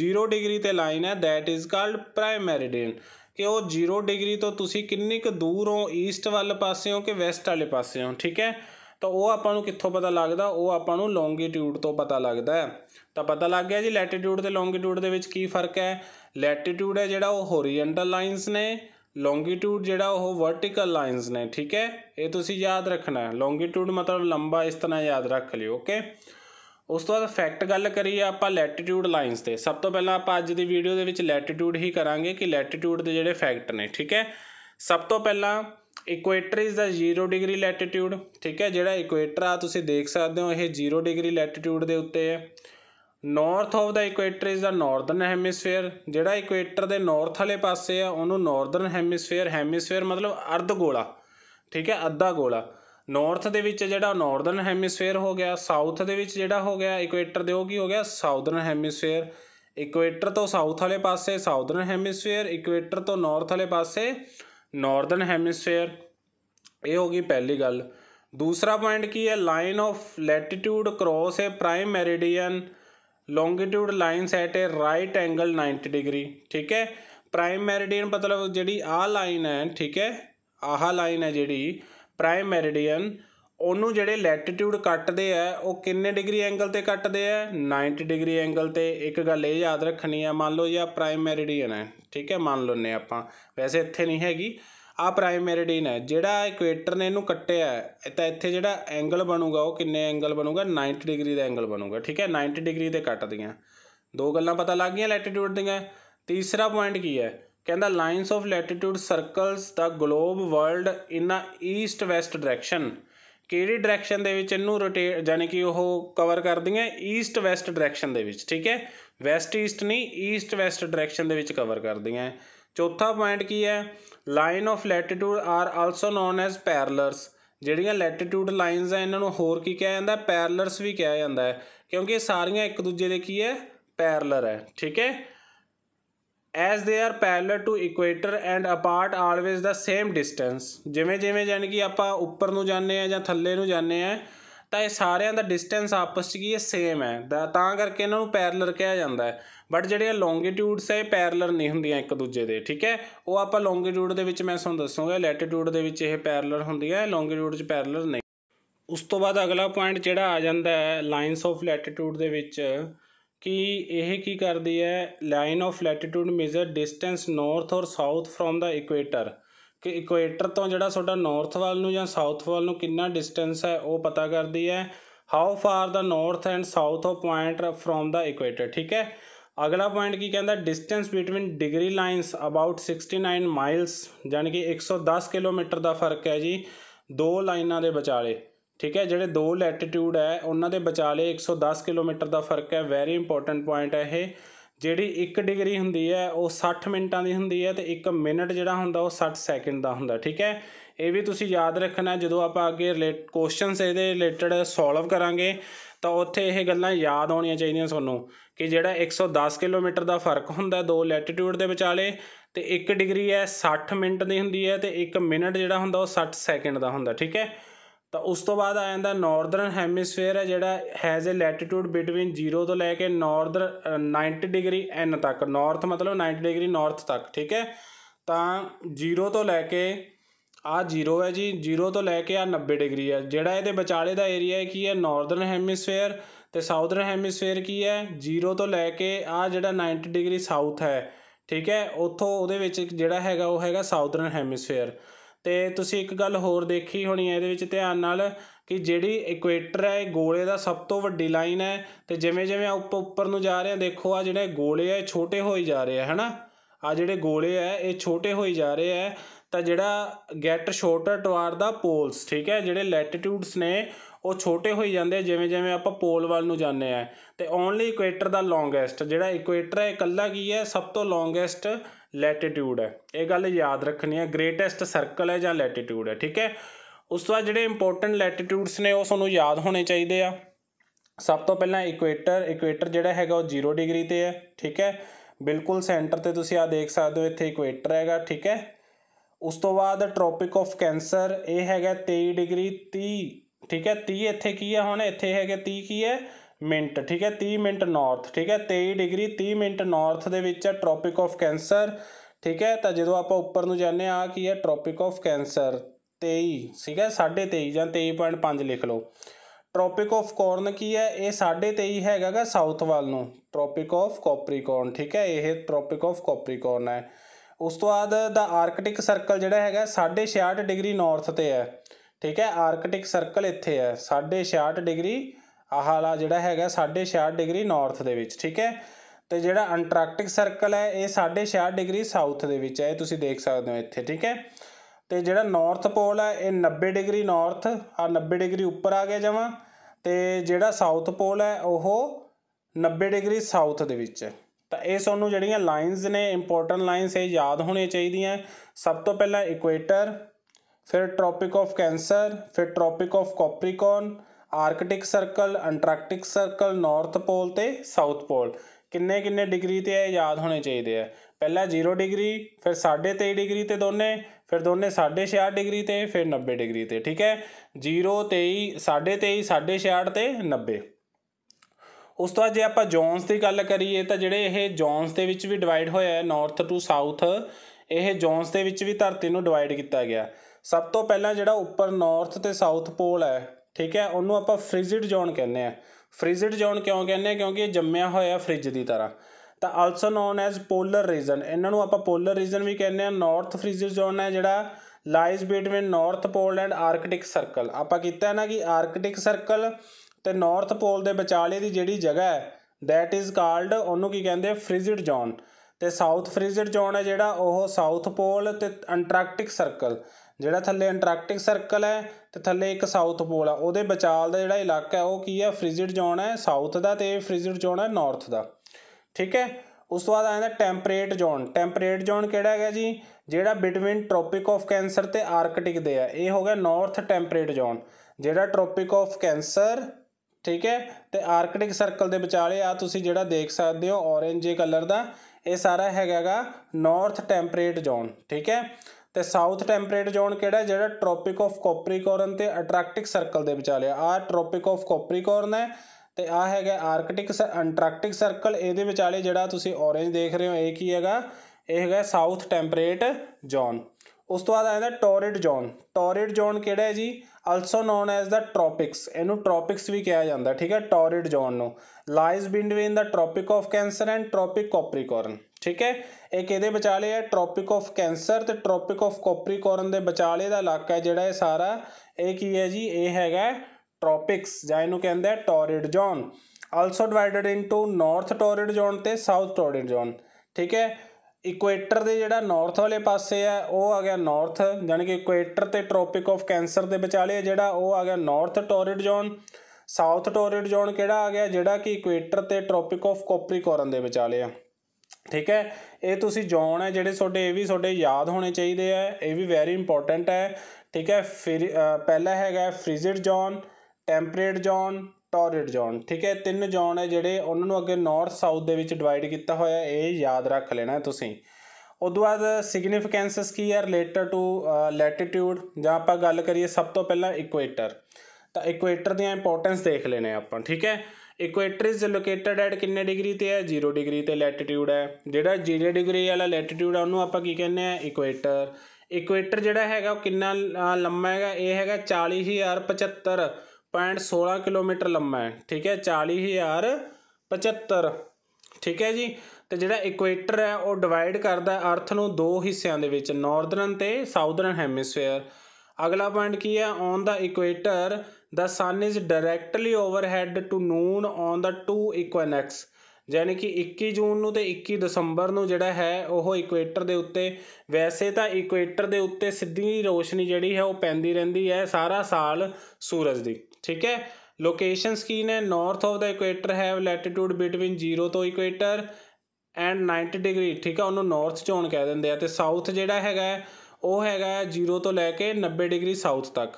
0 ਡਿਗਰੀ ਤੇ ਲਾਈਨ ਹੈ that is called prime meridian ਕਿ ਉਹ 0 ਡਿਗਰੀ ਤੋਂ ਤੁਸੀਂ ਕਿੰਨੀ ਕੁ ਦੂਰ ਹੋ ਈਸਟ ਵੱਲ ਪਾਸੇ ਹੋ ਕਿ ਵੈਸਟ ਵਾਲੇ ਪਾਸੇ ਹੋ ਠੀਕ ਹੈ ਤਾਂ ਉਹ ਆਪਾਂ ਨੂੰ ਕਿੱਥੋਂ ਪਤਾ ਲੱਗਦਾ ਉਹ ਆਪਾਂ ਨੂੰ ਲੌਂਗੀਟਿਊਡ ਤੋਂ ਪਤਾ ਲੱਗਦਾ ਹੈ ਤਾਂ ਪਤਾ ਲੱਗ ਗਿਆ ਜੀ ਲੈਟੀਟਿਊਡ ਤੇ ਲੌਂਗੀਟਿਊਡ ਦੇ ਵਿੱਚ ਕੀ ਫਰਕ ਹੈ ਲੈਟੀਟਿਊਡ ਹੈ ਜਿਹੜਾ ਉਹ ਹੋਰੀਜ਼ਨਟਲ ਲਾਈਨਸ ਨੇ ਲੌਂਗੀਟਿਊਡ ਜਿਹੜਾ ਉਹ ਵਰਟੀਕਲ ਲਾਈਨਸ ਨੇ ਠੀਕ ਹੈ ਇਹ ਤੁਸੀਂ ਯਾਦ ਰੱਖਣਾ ਹੈ ਲੌਂਗੀਟਿਊਡ ਮਤਲਬ ਲੰਬਾ ਇਸ ਤਰ੍ਹਾਂ ਯਾਦ ਰੱਖ ਲਿਓ ਓਕੇ ਉਸ ਤੋਂ ਬਾਅਦ ਫੈਕਟ ਗੱਲ ਕਰੀਏ ਆਪਾਂ ਲੈਟੀਟਿਊਡ ਲਾਈਨਸ ਤੇ ਸਭ ਤੋਂ ਪਹਿਲਾਂ ਆਪਾਂ ਅੱਜ ਦੀ ਵੀਡੀਓ ਦੇ ਵਿੱਚ ਲੈਟੀਟਿਊਡ ਹੀ ਕਰਾਂਗੇ ਕਿ ਲੈਟੀਟਿਊਡ ਦੇ ਜਿਹੜੇ ਫੈਕਟ ਨੇ ਠੀਕ ਹੈ ਸਭ ਤੋਂ ਪਹਿਲਾਂ equator is the 0 degree latitude ਠੀਕ ਹੈ ਜਿਹੜਾ ਇਕੁਏਟਰ ਆ ਤੁਸੀਂ ਦੇਖ ਸਕਦੇ ਹੋ ਇਹ 0 ਡਿਗਰੀ ਲੈਟੀਟਿਊਡ ਦੇ ਉੱਤੇ ਹੈ north of the equator is the northern hemisphere ਜਿਹੜਾ ਇਕੁਏਟਰ ਦੇ ਨਾਰਥ ਵਾਲੇ ਪਾਸੇ ਆ ਉਹਨੂੰ ਨਾਰਦਰਨ ਹੈਮਿਸਫੀਅਰ ਹੈਮਿਸਫੀਅਰ ਮਤਲਬ ਅਰਧ ਗੋਲਾ ਠੀਕ ਹੈ ਅੱਧਾ ਗੋਲਾ ਨਾਰਥ ਦੇ ਵਿੱਚ ਜਿਹੜਾ ਨਾਰਦਰਨ ਹੈਮਿਸਫੀਅਰ ਹੋ ਗਿਆ ਸਾਊਥ ਦੇ ਵਿੱਚ ਜਿਹੜਾ ਹੋ ਗਿਆ ਇਕੁਏਟਰ ਦੇ ਉਹ ਕੀ ਹੋ ਗਿਆ ਸਾਊਦਰਨ ਹੈਮਿਸਫੀਅਰ ਇਕੁਏਟਰ ਤੋਂ ਸਾਊਥ ਵਾਲੇ ਪਾਸੇ ਸਾਊਦਰਨ ਹੈਮਿਸਫੀਅਰ ਇਕੁਏਟਰ ਤੋਂ ਨਾਰਥ ਵਾਲੇ ਪਾਸੇ ਨਾਰਦਰਨ ਹੈਮਿਸਫੀਅਰ ਇਹ ਹੋ ਗਈ ਪਹਿਲੀ ਗੱਲ ਦੂਸਰਾ ਪੁਆਇੰਟ ਕੀ ਹੈ ਲਾਈਨ ਆਫ ਲੈਟੀਟਿਊਡ ਕ੍ਰੋਸ ਹੈ prime meridian longitude lines at a right angle 90 degree ਠੀਕ ਹੈ ਪ੍ਰਾਈਮ ਮੈਰੀਡੀਅਨ ਮਤਲਬ ਜਿਹੜੀ ਆ ਲਾਈਨ ਹੈ ਠੀਕ ਹੈ ਆਹ ਲਾਈਨ ਹੈ ਜਿਹੜੀ ਪ੍ਰਾਈਮ ਮੈਰੀਡੀਅਨ ਉਹਨੂੰ ਜਿਹੜੇ ਲੈਟੀਟਿਊਡ ਕੱਟਦੇ ਆ ਉਹ ਕਿੰਨੇ ਡਿਗਰੀ ਐਂਗਲ ਤੇ ਕੱਟਦੇ ਆ 90 ਡਿਗਰੀ ਐਂਗਲ ਤੇ ਇੱਕ ਗੱਲ ਇਹ ਯਾਦ ਰੱਖਣੀ ਆ ਮੰਨ ਲਓ ਜੇ ਆ ਪ੍ਰਾਈਮ ਮੈਰੀਡੀਅਨ ਹੈ ਠੀਕ ਹੈ ਮੰਨ ਲਓਨੇ ਆਪਾਂ ਵੈਸੇ ਇੱਥੇ ਨਹੀਂ ਹੈਗੀ ਆ ਪ੍ਰਾਈਮ ਮੈਰੀਡੀਨ ਹੈ ਜਿਹੜਾ ਇਕੁਏਟਰ ਨੇ ਇਹਨੂੰ ਕੱਟਿਆ ਹੈ ਤਾਂ ਇੱਥੇ ਜਿਹੜਾ ਐਂਗਲ ਬਣੂਗਾ ਉਹ ਕਿੰਨੇ ਐਂਗਲ ਬਣੂਗਾ 90 ਡਿਗਰੀ ਦਾ ਐਂਗਲ ਬਣੂਗਾ ਠੀਕ ਹੈ 90 ਡਿਗਰੀ ਤੇ ਕੱਟ ਦਿਆਂ ਦੋ ਗੱਲਾਂ ਪਤਾ ਲੱਗ ਗਈਆਂ ਲੈਟੀਟਿਊਡ ਦੀਆਂ ਤੀਸਰਾ ਪੁਆਇੰਟ ਕੀ ਹੈ ਕਹਿੰਦਾ lines of latitude circles the globe world in a east west direction ਕਿਹੜੀ ਡਾਇਰੈਕਸ਼ਨ ਦੇ ਵਿੱਚ ਇਹਨੂੰ ਰੋਟੇਟ ਯਾਨੀ ਕਿ ਉਹ ਕਵਰ ਕਰਦੀਆਂ ਈਸਟ ਵੈਸਟ ਡਾਇਰੈਕਸ਼ਨ ਦੇ ਵਿੱਚ ਠੀਕ ਹੈ ਵੈਸਟ ਈਸਟ ਨਹੀਂ ਈਸਟ ਵੈਸਟ ਡਾਇਰੈਕਸ਼ਨ ਦੇ ਵਿੱਚ ਕਵਰ ਕਰਦੀਆਂ ਚੌਥਾ ਪੁਆਇੰਟ ਕੀ ਹੈ line of latitude are also known as parallels ਜਿਹੜੀਆਂ ਲੈਟੀਟਿਊਡ ਲਾਈਨਸ ਆ ਇਹਨਾਂ ਨੂੰ ਹੋਰ ਕੀ ਕਿਹਾ ਜਾਂਦਾ ਪੈਰਲਰਸ ਵੀ ਕਿਹਾ ਜਾਂਦਾ ਹੈ ਕਿਉਂਕਿ ਇਹ ਸਾਰੀਆਂ ਇੱਕ ਦੂਜੇ ਦੇ ਕੀ ਹੈ ਪੈਰਲਰ ਹੈ ਠੀਕ ਹੈ as they are parallel to equator and apart always the same distance ਜਿਵੇਂ ਜਿਵੇਂ ਜਾਨਕੀ ਆਪਾਂ ਉੱਪਰ ਨੂੰ ਜਾਂਦੇ ਆ ਜਾਂ ਥੱਲੇ ਨੂੰ ਜਾਂਦੇ ਆ ਤਾਂ ਇਹ ਸਾਰਿਆਂ ਦਾ ਡਿਸਟੈਂਸ ਆਪਸ 'ਚ ਕੀ ਹੈ ਸੇਮ ਹੈ ਤਾਂ ਕਰਕੇ ਇਹਨਾਂ ਨੂੰ ਪੈਰਲਲ ਕਿਹਾ ਜਾਂਦਾ ਹੈ ਬਟ ਜਿਹੜੇ ਲੌਂਗੀਟਿਊਡਸ ਹੈ ਇਹ ਪੈਰਲਲ ਨਹੀਂ ਹੁੰਦੀਆਂ ਇੱਕ ਦੂਜੇ ਦੇ ਠੀਕ ਹੈ ਉਹ ਆਪਾਂ ਲੌਂਗੀਟਿਊਡ ਦੇ ਵਿੱਚ ਮੈਂ ਤੁਹਾਨੂੰ ਦੱਸੂਗਾ ਲੈਟੀਟਿਊਡ ਦੇ ਵਿੱਚ ਇਹ ਪੈਰਲਲ ਹੁੰਦੀ ਹੈ ਲੌਂਗੀਟਿਊਡ 'ਚ ਪੈਰਲਲ ਨਹੀਂ ਉਸ ਤੋਂ ਬਾਅਦ ਅਗਲਾ ਪੁਆਇੰਟ ਜਿਹੜਾ ਆ ਜਾਂਦਾ ਹੈ ਲਾਈਨਸ ਆਫ ਲੈਟੀਟਿਊਡ ਦੇ ਵਿੱਚ ਕਿ ਇਹ ਕੀ ਕਰਦੀ ਹੈ line of latitude measure distance north or south from the equator ਕਿ ਇਕੁਏਟਰ ਤੋਂ ਜਿਹੜਾ ਤੁਹਾਡਾ ਨਾਰਥ ਵੱਲ ਨੂੰ ਜਾਂ ਸਾਊਥ ਵੱਲ ਨੂੰ ਕਿੰਨਾ ਡਿਸਟੈਂਸ ਹੈ ਉਹ ਪਤਾ ਕਰਦੀ ਹੈ how far the north and south of point from the equator ਠੀਕ ਹੈ ਅਗਲਾ ਪੁਆਇੰਟ ਕੀ ਕਹਿੰਦਾ distance between degree lines about 69 miles ਯਾਨੀ ਕਿ 110 ਕਿਲੋਮੀਟਰ ਦਾ ਫਰਕ ਹੈ ਜੀ ਦੋ ਲਾਈਨਾਂ ਦੇ ਵਿਚਾਲੇ ਠੀਕ ਹੈ ਜਿਹੜੇ ਦੋ ਲੈਟੀਟਿਊਡ ਹੈ ਉਹਨਾਂ ਦੇ ਵਿਚਾਲੇ 110 ਕਿਲੋਮੀਟਰ ਦਾ ਫਰਕ ਹੈ ਵੈਰੀ ਇੰਪੋਰਟੈਂਟ ਪੁਆਇੰਟ ਹੈ ਇਹ ਜਿਹੜੀ 1 ਡਿਗਰੀ ਹੁੰਦੀ ਹੈ ਉਹ 60 ਮਿੰਟਾਂ ਦੀ ਹੁੰਦੀ ਹੈ ਤੇ ਇੱਕ ਮਿੰਟ ਜਿਹੜਾ ਹੁੰਦਾ ਉਹ 60 ਸੈਕਿੰਡ ਦਾ ਹੁੰਦਾ ਠੀਕ ਹੈ ਇਹ ਵੀ ਤੁਸੀਂ ਯਾਦ ਰੱਖਣਾ ਜਦੋਂ ਆਪਾਂ ਅੱਗੇ ਰਿਲੇਟ ਕੁਐਸਚਨਸ ਇਹਦੇ ਰਿਲੇਟਡ ਸੋਲਵ ਕਰਾਂਗੇ ਤਾਂ ਉੱਥੇ ਇਹ ਗੱਲਾਂ ਯਾਦ ਆਉਣੀਆਂ ਚਾਹੀਦੀਆਂ ਤੁਹਾਨੂੰ ਕਿ ਜਿਹੜਾ 110 ਕਿਲੋਮੀਟਰ ਦਾ ਫਰਕ ਹੁੰਦਾ ਦੋ ਲੈਟੀਟਿਊਡ ਦੇ ਵਿਚਾਲੇ ਤੇ 1 ਡਿਗਰੀ ਹੈ 60 ਮਿੰਟ ਦੀ ਹੁੰਦੀ ਹੈ ਤੇ 1 ਮਿੰਟ ਜਿਹੜਾ ਹੁੰਦਾ ਉਹ 60 ਸੈਕਿੰਡ ਦਾ ਹੁੰਦਾ ਠੀਕ ਹੈ ਤਾਂ ਉਸ ਤੋਂ ਬਾਅਦ ਆ ਜਾਂਦਾ ਨਾਰਦਰਨ ਹੈਮਿਸਫੇਅਰ ਹੈ ਜਿਹੜਾ ਹੈਜ਼ ਅ ਲੈਟੀਟਿਊਡ ਬਿਟਵੀਨ 0 ਤੋਂ ਲੈ ਕੇ ਨਾਰਦਰ 90 ਡਿਗਰੀ ਐਨ ਤੱਕ ਨਾਰਥ ਮਤਲਬ 90 ਡਿਗਰੀ ਨਾਰਥ ਤੱਕ ਠੀਕ ਹੈ ਤਾਂ 0 ਤੋਂ ਲੈ ਕੇ ਆ 0 ਹੈ ਜੀ 0 ਤੋਂ ਲੈ ਕੇ ਆ 90 ਡਿਗਰੀ ਹੈ ਜਿਹੜਾ ਇਹਦੇ ਵਿਚਾਲੇ ਦਾ ਏਰੀਆ ਕੀ ਹੈ ਨਾਰਦਰਨ ਹੈਮਿਸਫੇਅਰ ਤੇ ਸਾਊਦਰਨ ਹੈਮਿਸਫੇਅਰ ਕੀ ਹੈ 0 ਤੋਂ ਲੈ ਕੇ ਆ ਜਿਹੜਾ 90 ਡਿਗਰੀ ਸਾਊਥ ਹੈ ਠੀਕ ਹੈ ਉੱਥੋਂ ਉਹਦੇ ਵਿੱਚ ਜਿਹੜਾ ਹੈਗਾ ਉਹ ਹੈਗਾ ਸਾਊਦਰਨ ਹੈਮਿਸਫੇਅਰ ਤੇ ਤੁਸੀਂ ਇੱਕ ਗੱਲ ਹੋਰ ਦੇਖੀ ਹੋਣੀ ਹੈ ਇਹਦੇ ਵਿੱਚ ਧਿਆਨ ਨਾਲ ਕਿ ਜਿਹੜੀ ਇਕੁਏਟਰ ਹੈ ਇਹ ਗੋਲੇ ਦਾ ਸਭ ਤੋਂ ਵੱਡੀ ਲਾਈਨ ਹੈ ਤੇ ਜਿਵੇਂ ਜਿਵੇਂ ਉੱਪਰ ਉੱਪਰ ਨੂੰ ਜਾ ਰਹੇ ਆ ਦੇਖੋ ਆ ਜਿਹੜੇ ਗੋਲੇ ਆ ਇਹ ਛੋਟੇ ਹੋਈ ਜਾ ਰਹੇ ਆ ਹਨਾ ਆ ਜਿਹੜੇ ਗੋਲੇ ਆ ਇਹ ਛੋਟੇ ਹੋਈ ਜਾ ਰਹੇ ਆ ਤਾਂ ਜਿਹੜਾ ਗੈਟ ਸ਼ੋਰਟਰ ਟਵਾਰ ਦਾ ਪੋਲਸ ਠੀਕ ਹੈ ਜਿਹੜੇ ਲੈਟੀਟਿਊਡਸ ਨੇ ਉਹ ਛੋਟੇ ਹੋਈ ਜਾਂਦੇ ਜਿਵੇਂ ਜਿਵੇਂ ਆਪਾਂ ਪੋਲ ਵੱਲ ਨੂੰ ਜਾਂਦੇ ਆ ਤੇ ਓਨਲੀ ਇਕੁਏਟਰ ਦਾ ਲੌਂਗੈਸਟ ਜਿਹੜਾ ਇਕੁਏਟਰ ਹੈ ਇਕੱਲਾ ਕੀ ਹੈ ਸਭ ਤੋਂ ਲੌਂਗੈਸਟ ਲੈਟੀਟਿਊਡ ਹੈ ਇਹ ਗੱਲ ਯਾਦ ਰੱਖਣੀ ਹੈ ਗ੍ਰੇਟੈਸਟ ਸਰਕਲ ਹੈ ਜਾਂ ਲੈਟੀਟਿਊਡ ਹੈ ਠੀਕ ਹੈ ਉਸ ਤੋਂ ਬਾਅਦ ਜਿਹੜੇ ਇੰਪੋਰਟੈਂਟ ਲੈਟੀਟਿਊਡਸ ਨੇ ਉਹ ਤੁਹਾਨੂੰ ਯਾਦ ਹੋਣੇ ਚਾਹੀਦੇ ਆ ਸਭ ਤੋਂ ਪਹਿਲਾਂ ਇਕੁਏਟਰ ਇਕੁਏਟਰ ਜਿਹੜਾ ਹੈਗਾ ਉਹ 0 ਡਿਗਰੀ ਤੇ ਹੈ ਠੀਕ ਹੈ ਬਿਲਕੁਲ ਸੈਂਟਰ ਤੇ ਤੁਸੀਂ ਆ ਦੇਖ ਸਕਦੇ ਹੋ ਇੱਥੇ ਇਕੁਏਟਰ ਹੈਗਾ ਠੀਕ ਹੈ ਉਸ ਤੋਂ ਬਾਅਦ ਟ੍ਰੋਪਿਕ ਆਫ ਕੈਂਸਰ ਇਹ ਹੈਗਾ 23 ਡਿਗਰੀ 30 ਠੀਕ ਹੈ 30 ਇੱਥੇ ਕੀ ਹੈ ਹੁਣ ਇੱਥੇ ਹੈਗਾ 30 ਕੀ ਹੈ ਮਿੰਟ ਠੀਕ ਹੈ 30 ਮਿੰਟ ਨਾਰਥ ਠੀਕ ਹੈ 23 ਡਿਗਰੀ 30 ਮਿੰਟ ਨਾਰਥ ਦੇ ਵਿੱਚ ਹੈ ਟ੍ਰੋਪਿਕ ਆਫ ਕੈਂਸਰ ਠੀਕ ਹੈ ਤਾਂ ਜਦੋਂ ਆਪਾਂ ਉੱਪਰ ਨੂੰ ਜਾਂਦੇ ਆ ਕੀ ਹੈ ਟ੍ਰੋਪਿਕ ਆਫ ਕੈਂਸਰ 23 ਠੀਕ ਹੈ 23.5 ਜਾਂ 23.5 ਲਿਖ ਲਓ ਟ੍ਰੋਪਿਕ ਆਫ ਕੋਰਨ ਕੀ ਹੈ ਇਹ 23.5 ਹੈਗਾਗਾ ਸਾਊਥ ਵੱਲ ਨੂੰ ਟ੍ਰੋਪਿਕ ਆਫ ਕੋਪਰੀਕੋਰਨ ਠੀਕ ਹੈ ਇਹ ਟ੍ਰੋਪਿਕ ਆਫ ਕੋਪਰੀਕੋਰਨ ਹੈ ਉਸ ਤੋਂ ਬਾਅਦ ਦਾ ਆਰਕਟਿਕ ਸਰਕਲ ਜਿਹੜਾ ਹੈਗਾ 66 ਡਿਗਰੀ ਨਾਰਥ ਤੇ ਹੈ ਠੀਕ ਹੈ ਆਰਕਟਿਕ ਸਰਕਲ ਇੱਥੇ ਹੈ 66 ਡਿਗਰੀ ਆਹ ਵਾਲਾ ਜਿਹੜਾ ਹੈਗਾ 66 ਡਿਗਰੀ ਨਾਰਥ ਦੇ ਵਿੱਚ ਠੀਕ ਹੈ ਤੇ ਜਿਹੜਾ ਅੰਟਾਰਕਟਿਕ ਸਰਕਲ ਹੈ ਇਹ 66 ਡਿਗਰੀ ਸਾਊਥ ਦੇ ਵਿੱਚ ਹੈ ਇਹ ਤੁਸੀਂ ਦੇਖ ਸਕਦੇ ਹੋ ਇੱਥੇ ਠੀਕ ਹੈ ਤੇ ਜਿਹੜਾ ਨਾਰਥ ਪੋਲ ਹੈ ਇਹ 90 ਡਿਗਰੀ ਨਾਰਥ ਆ 90 ਡਿਗਰੀ ਉੱਪਰ ਆ ਗਿਆ ਜਮਾ ਤੇ ਜਿਹੜਾ ਸਾਊਥ ਪੋਲ ਹੈ ਉਹ 90 ਡਿਗਰੀ ਸਾਊਥ ਦੇ ਵਿੱਚ ਹੈ ਤਾਂ ਇਹ ਸਾਨੂੰ ਜਿਹੜੀਆਂ ਲਾਈਨਸ ਨੇ ਇੰਪੋਰਟੈਂਟ ਲਾਈਨਸ ਇਹ ਯਾਦ ਹੋਣੀਆਂ ਚਾਹੀਦੀਆਂ ਸਭ ਤੋਂ ਪਹਿਲਾਂ ਇਕੁਏਟਰ ਫਿਰ ਟ੍ਰੋਪਿਕ ਆਫ ਕੈਂਸਰ ਫਿਰ Tropic of Capricorn Arctic Circle Antarctic Circle North Pole ਤੇ ਸਾਊਥ ਪੋਲ ਕਿੰਨੇ ਕਿੰਨੇ ਡਿਗਰੀ ਤੇ ਇਹ ਯਾਦ ਹੋਣੇ ਚਾਹੀਦੇ ਆ ਪਹਿਲਾ 0 ਡਿਗਰੀ ਫਿਰ 23.5 ਡਿਗਰੀ ਤੇ ਦੋਨੇ ਫਿਰ ਦੋਨੇ 66 ਡਿਗਰੀ ਤੇ ਫਿਰ 90 ਡਿਗਰੀ ਤੇ ਠੀਕ ਹੈ 0 23 23.5 66 ਤੇ 90 ਉਸ ਤੋਂ ਬਾਅਦ ਜੇ ਆਪਾਂ ਜੋਨਸ ਦੀ ਗੱਲ ਕਰੀਏ ਤਾਂ ਜਿਹੜੇ ਇਹ ਜੋਨਸ ਦੇ ਵਿੱਚ ਵੀ ਡਿਵਾਈਡ ਹੋਇਆ ਹੈ ਨਾਰਥ ਟੂ ਸਾਊਥ ਇਹ ਜੋਨਸ ਦੇ ਵਿੱਚ ਵੀ ਧਰਤੀ ਨੂੰ ਡਿਵਾਈਡ ਕੀਤਾ ਗਿਆ ਸਭ ਤੋਂ ਪਹਿਲਾਂ ਜਿਹੜਾ ਉੱਪਰ ਨਾਰਥ ਤੇ ਸਾਊਥ ਪੋਲ ਹੈ ਠੀਕ ਹੈ ਉਹਨੂੰ ਆਪਾਂ ਫ੍ਰਿਜਿਡ ਜ਼ੋਨ ਕਹਿੰਦੇ ਆ ਫ੍ਰਿਜਿਡ ਜ਼ੋਨ ਕਿਉਂ ਕਹਿੰਦੇ ਆ ਕਿਉਂਕਿ ਇਹ ਜੰਮਿਆ ਹੋਇਆ ਫ੍ਰਿਜ ਦੀ ਤਰ੍ਹਾਂ ਤਾਂ also known as polar region ਇਹਨਾਂ ਨੂੰ ਆਪਾਂ ਪੋਲਰ ਰੀਜਨ ਵੀ ਕਹਿੰਦੇ ਆ ਨਾਰਥ ਫ੍ਰਿਜਿਡ ਜ਼ੋਨ ਹੈ ਜਿਹੜਾ lies between North Pole and Arctic Circle ਆਪਾਂ ਕੀਤਾ ਨਾ ਕਿ ਆਰਕਟਿਕ ਸਰਕਲ ਤੇ ਨਾਰਥ ਪੋਲ ਦੇ ਵਿਚਾਲੇ ਦੀ ਜਿਹੜੀ ਜਗ੍ਹਾ ਹੈ ਦੈਟ ਇਜ਼ ਕਾਲਡ ਉਹਨੂੰ ਕੀ ਕਹਿੰਦੇ ਆ ਫ੍ਰੀਜ਼ਡ ਜ਼ੋਨ ਤੇ ਸਾਊਥ ਫ੍ਰੀਜ਼ਡ ਜ਼ੋਨ ਹੈ ਜਿਹੜਾ ਉਹ ਸਾਊਥ ਪੋਲ ਤੇ ਅੰਟਾਰਕਟਿਕ ਸਰਕਲ ਜਿਹੜਾ ਥੱਲੇ ਅੰਟਾਰਕਟਿਕ ਸਰਕਲ ਹੈ ਤੇ ਥੱਲੇ ਇੱਕ ਸਾਊਥ ਪੋਲ ਆ ਉਹਦੇ ਵਿਚਾਲ ਦਾ ਜਿਹੜਾ ਇਲਾਕਾ ਹੈ ਉਹ ਕੀ ਹੈ ਫ੍ਰੀਜ਼ਡ ਜ਼ੋਨ ਹੈ ਸਾਊਥ ਦਾ ਤੇ ਫ੍ਰੀਜ਼ਡ ਜ਼ੋਨ ਹੈ ਨਾਰਥ ਦਾ ਠੀਕ ਹੈ ਉਸ ਤੋਂ ਬਾਅਦ ਆ ਜਾਂਦਾ ਟੈਂਪਰੇਟ ਜ਼ੋਨ ਟੈਂਪਰੇਟ ਜ਼ੋਨ ਕਿਹੜਾ ਹੈਗਾ ਜੀ ਜਿਹੜਾ ਬਿਟਵੀਨ ਟ੍ਰੋਪਿਕ ਆਫ ਕੈਂਸਰ ਤੇ ਆਰਕਟਿਕ ਦੇ ਆ ਇਹ ਹੋ ਗਿਆ ਨਾਰਥ ਟੈਂਪਰੇਟ ਜ਼ੋਨ ਜਿਹੜਾ ਟ੍ਰੋਪਿਕ ਆਫ ਕੈਂਸਰ ਠੀਕ ਹੈ ਤੇ ਆਰਕਟਿਕ ਸਰਕਲ ਦੇ ਵਿਚਾਲੇ ਆ ਤੁਸੀਂ ਜਿਹੜਾ ਦੇਖ ਸਕਦੇ ਹੋ ਔਰੇਂਜ ਜੇ ਕਲਰ ਦਾ ਇਹ ਸਾਰਾ ਹੈਗਾਗਾ ਨਾਰਥ ਟੈਂਪਰੇਟ ਜ਼ੋਨ ਠੀਕ ਹੈ ਤੇ ਸਾਊਥ ਟੈਂਪਰੇਟ ਜ਼ੋਨ ਕਿਹੜਾ ਜਿਹੜਾ ਟ੍ਰੋਪਿਕ ਆਫ ਕੋਪਰੀਕੋਰਨ ਤੇ ਅਟਲਾਂਟਿਕ ਸਰਕਲ ਦੇ ਵਿਚਾਲੇ ਆ ਟ੍ਰੋਪਿਕ ਆਫ ਕੋਪਰੀਕੋਰਨ ਹੈ ਤੇ ਆ ਹੈਗਾ ਆਰਕਟਿਕ ਅੰਟਾਰਕਟਿਕ ਸਰਕਲ ਇਹਦੇ ਵਿਚਾਲੇ ਜਿਹੜਾ ਤੁਸੀਂ ਔਰੇਂਜ ਦੇਖ ਰਹੇ ਹੋ ਇਹ ਕੀ ਹੈਗਾ ਇਹ ਹੈਗਾ ਸਾਊਥ ਟੈਂਪਰੇਟ ਜ਼ੋਨ ਉਸ ਤੋਂ ਬਾਅਦ ਆ ਜਾਂਦਾ ਟੋਰਿਡ ਜ਼ੋਨ ਟੋਰਿਡ ਜ਼ੋਨ ਕਿਹੜਾ ਹੈ ਜੀ also known as the tropics ਇਹਨੂੰ ਟ੍ਰੋਪਿਕਸ ਵੀ ਕਿਹਾ ਜਾਂਦਾ ਠੀਕ ਹੈ ਟੋਰਿਡ ਜ਼ੋਨ ਨੂੰ lies between the tropic of cancer and tropic capricorn ਠੀਕ ਹੈ ਇਹ ਕਿਹਦੇ ਵਿਚਾਲੇ ਹੈ ਟ੍ਰੋਪਿਕ ਆਫ ਕੈਂਸਰ ਤੇ ਟ੍ਰੋਪਿਕ ਆਫ ਕੋਪਰੀਕੋਰਨ ਦੇ ਵਿਚਾਲੇ ਦਾ ਇਲਾਕਾ ਹੈ ਜਿਹੜਾ ਇਹ ਸਾਰਾ ਇਹ ਕੀ ਹੈ ਜੀ ਇਹ ਹੈਗਾ ਟ੍ਰੋਪਿਕਸ ਜਾਂ ਇਹਨੂੰ ਕਹਿੰਦੇ ਆ torrid zone also divided into north torrid zone ਤੇ ਸਾਊਥ ਟੋਰਿਡ ਜ਼ੋਨ ਠੀਕ ਹੈ ਇਕੁਏਟਰ ਦੇ ਜਿਹੜਾ ਨਾਰਥ ਵਾਲੇ ਪਾਸੇ ਆ ਉਹ ਆ ਗਿਆ ਨਾਰਥ ਯਾਨੀ ਕਿ ਇਕੁਏਟਰ ਤੇ ਟ੍ਰੋਪਿਕ ਆਫ ਕੈਂਸਰ ਦੇ ਵਿਚਾਲੇ ਜਿਹੜਾ ਉਹ ਆ ਗਿਆ north torrid zone south torrid zone ਕਿਹੜਾ ਆ ਗਿਆ ਜਿਹੜਾ ਕਿ ਇਕੁਏਟਰ ਤੇ ਟ੍ਰੋਪਿਕ ਆਫ ਕੋਪਰੀਕੋਰਨ ਦੇ ਵਿਚਾਲੇ ਆ ਠੀਕ ਹੈ ਇਹ ਤੁਸੀਂ ਜ਼ੋਨ ਹੈ ਜਿਹੜੇ ਤੁਹਾਡੇ ਇਹ ਵੀ ਤੁਹਾਡੇ ਯਾਦ ਹੋਣੇ ਚਾਹੀਦੇ ਆ ਇਹ ਵੀ ਵੈਰੀ ਇੰਪੋਰਟੈਂਟ ਹੈ ਠੀਕ ਹੈ ਫਿਰ ਪਹਿਲਾ ਹੈਗਾ frigid zone temperate zone torrid zone ਠੀਕ ਹੈ ਤਿੰਨ ਜ਼ੋਨ ਹੈ ਜਿਹੜੇ ਉਹਨਾਂ ਨੂੰ ਅੱਗੇ ਨਾਰਥ ਸਾਊਥ ਦੇ ਵਿੱਚ ਡਿਵਾਈਡ ਕੀਤਾ ਹੋਇਆ ਇਹ ਯਾਦ ਰੱਖ ਲੈਣਾ ਤੁਸੀਂ ਉਦੋਂ ਬਾਅਦ ਸਿਗਨੀਫੀਕੈਂਸਸ ਕੀ ਹੈ ਰਿਲੇਟਡ ਟੂ ਲੈਟੀਟਿਊਡ ਜਾਂ ਆਪਾਂ ਗੱਲ ਕਰੀਏ ਸਭ ਤੋਂ ਪਹਿਲਾਂ ਇਕੁਏਟਰ ਤਾਂ ਇਕੁਏਟਰ ਦੀਆਂ ਇੰਪੋਰਟੈਂਸ ਦੇਖ ਲੈਣੇ ਆਪਾਂ ਠੀਕ ਹੈ ਇਕੁਏਟਰ ਇਸ ਲੋਕੇਟਡ ਐਟ ਕਿੰਨੇ ਡਿਗਰੀ ਤੇ ਹੈ 0 ਡਿਗਰੀ ਤੇ ਲੈਟੀਟਿਊਡ ਹੈ ਜਿਹੜਾ 0 ਡਿਗਰੀ ਵਾਲਾ ਲੈਟੀਟਿਊਡ ਆ ਉਹਨੂੰ ਆਪਾਂ ਕੀ ਕਹਿੰਦੇ ਆ ਇਕੁਏਟਰ ਇਕੁਏਟਰ ਜਿਹੜਾ ਹੈਗਾ ਉਹ ਕਿੰਨਾ ਲੰਮਾ ਹੈਗਾ ਇਹ ਹੈਗਾ 40075.16 ਕਿਲੋਮੀਟਰ ਲੰਮਾ ਹੈ ਠੀਕ ਹੈ 40075 ਠੀਕ ਹੈ ਜੀ ਤੇ ਜਿਹੜਾ ਇਕੁਏਟਰ ਹੈ ਉਹ ਡਿਵਾਈਡ ਕਰਦਾ ਹੈ ਅਰਥ ਨੂੰ ਦੋ ਹਿੱਸਿਆਂ ਦੇ ਵਿੱਚ ਨਾਰਦਰਨ ਤੇ ਸਾਊਦਰਨ ਹੈਮਿਸਫੇਅਰ ਅਗਲਾ ਪੁਆਇੰਟ ਕੀ ਹੈ on the equator the sun is directly overhead to noon on the two equinox ਯਾਨੀ ਕਿ 21 ਜੂਨ ਨੂੰ ਤੇ 21 ਦਸੰਬਰ ਨੂੰ ਜਿਹੜਾ ਹੈ ਉਹ ਇਕੁਏਟਰ ਦੇ ਉੱਤੇ ਵੈਸੇ ਤਾਂ ਇਕੁਏਟਰ ਦੇ ਉੱਤੇ ਸਿੱਧੀ ਰੋਸ਼ਨੀ ਜਿਹੜੀ ਹੈ ਉਹ ਪੈਂਦੀ ਰਹਿੰਦੀ ਹੈ ਸਾਰਾ ਸਾਲ ਸੂਰਜ ਦੀ ਠੀਕ ਹੈ ਲੋਕੇਸ਼ਨਸ ਕੀ ਨੇ north of the equator have latitude between 0 ਤੋਂ ਇਕੁਏਟਰ ਐਂਡ 90 ਡਿਗਰੀ ਠੀਕ ਹੈ ਉਹਨੂੰ ਨਾਰਥ ਜ਼ੋਨ ਕਹਿ ਦਿੰਦੇ ਆ ਤੇ ਸਾਊਥ ਜਿਹੜਾ ਹੈਗਾ ਉਹ ਹੈਗਾ 0 ਤੋਂ ਲੈ ਕੇ 90 ਡਿਗਰੀ ਸਾਊਥ ਤੱਕ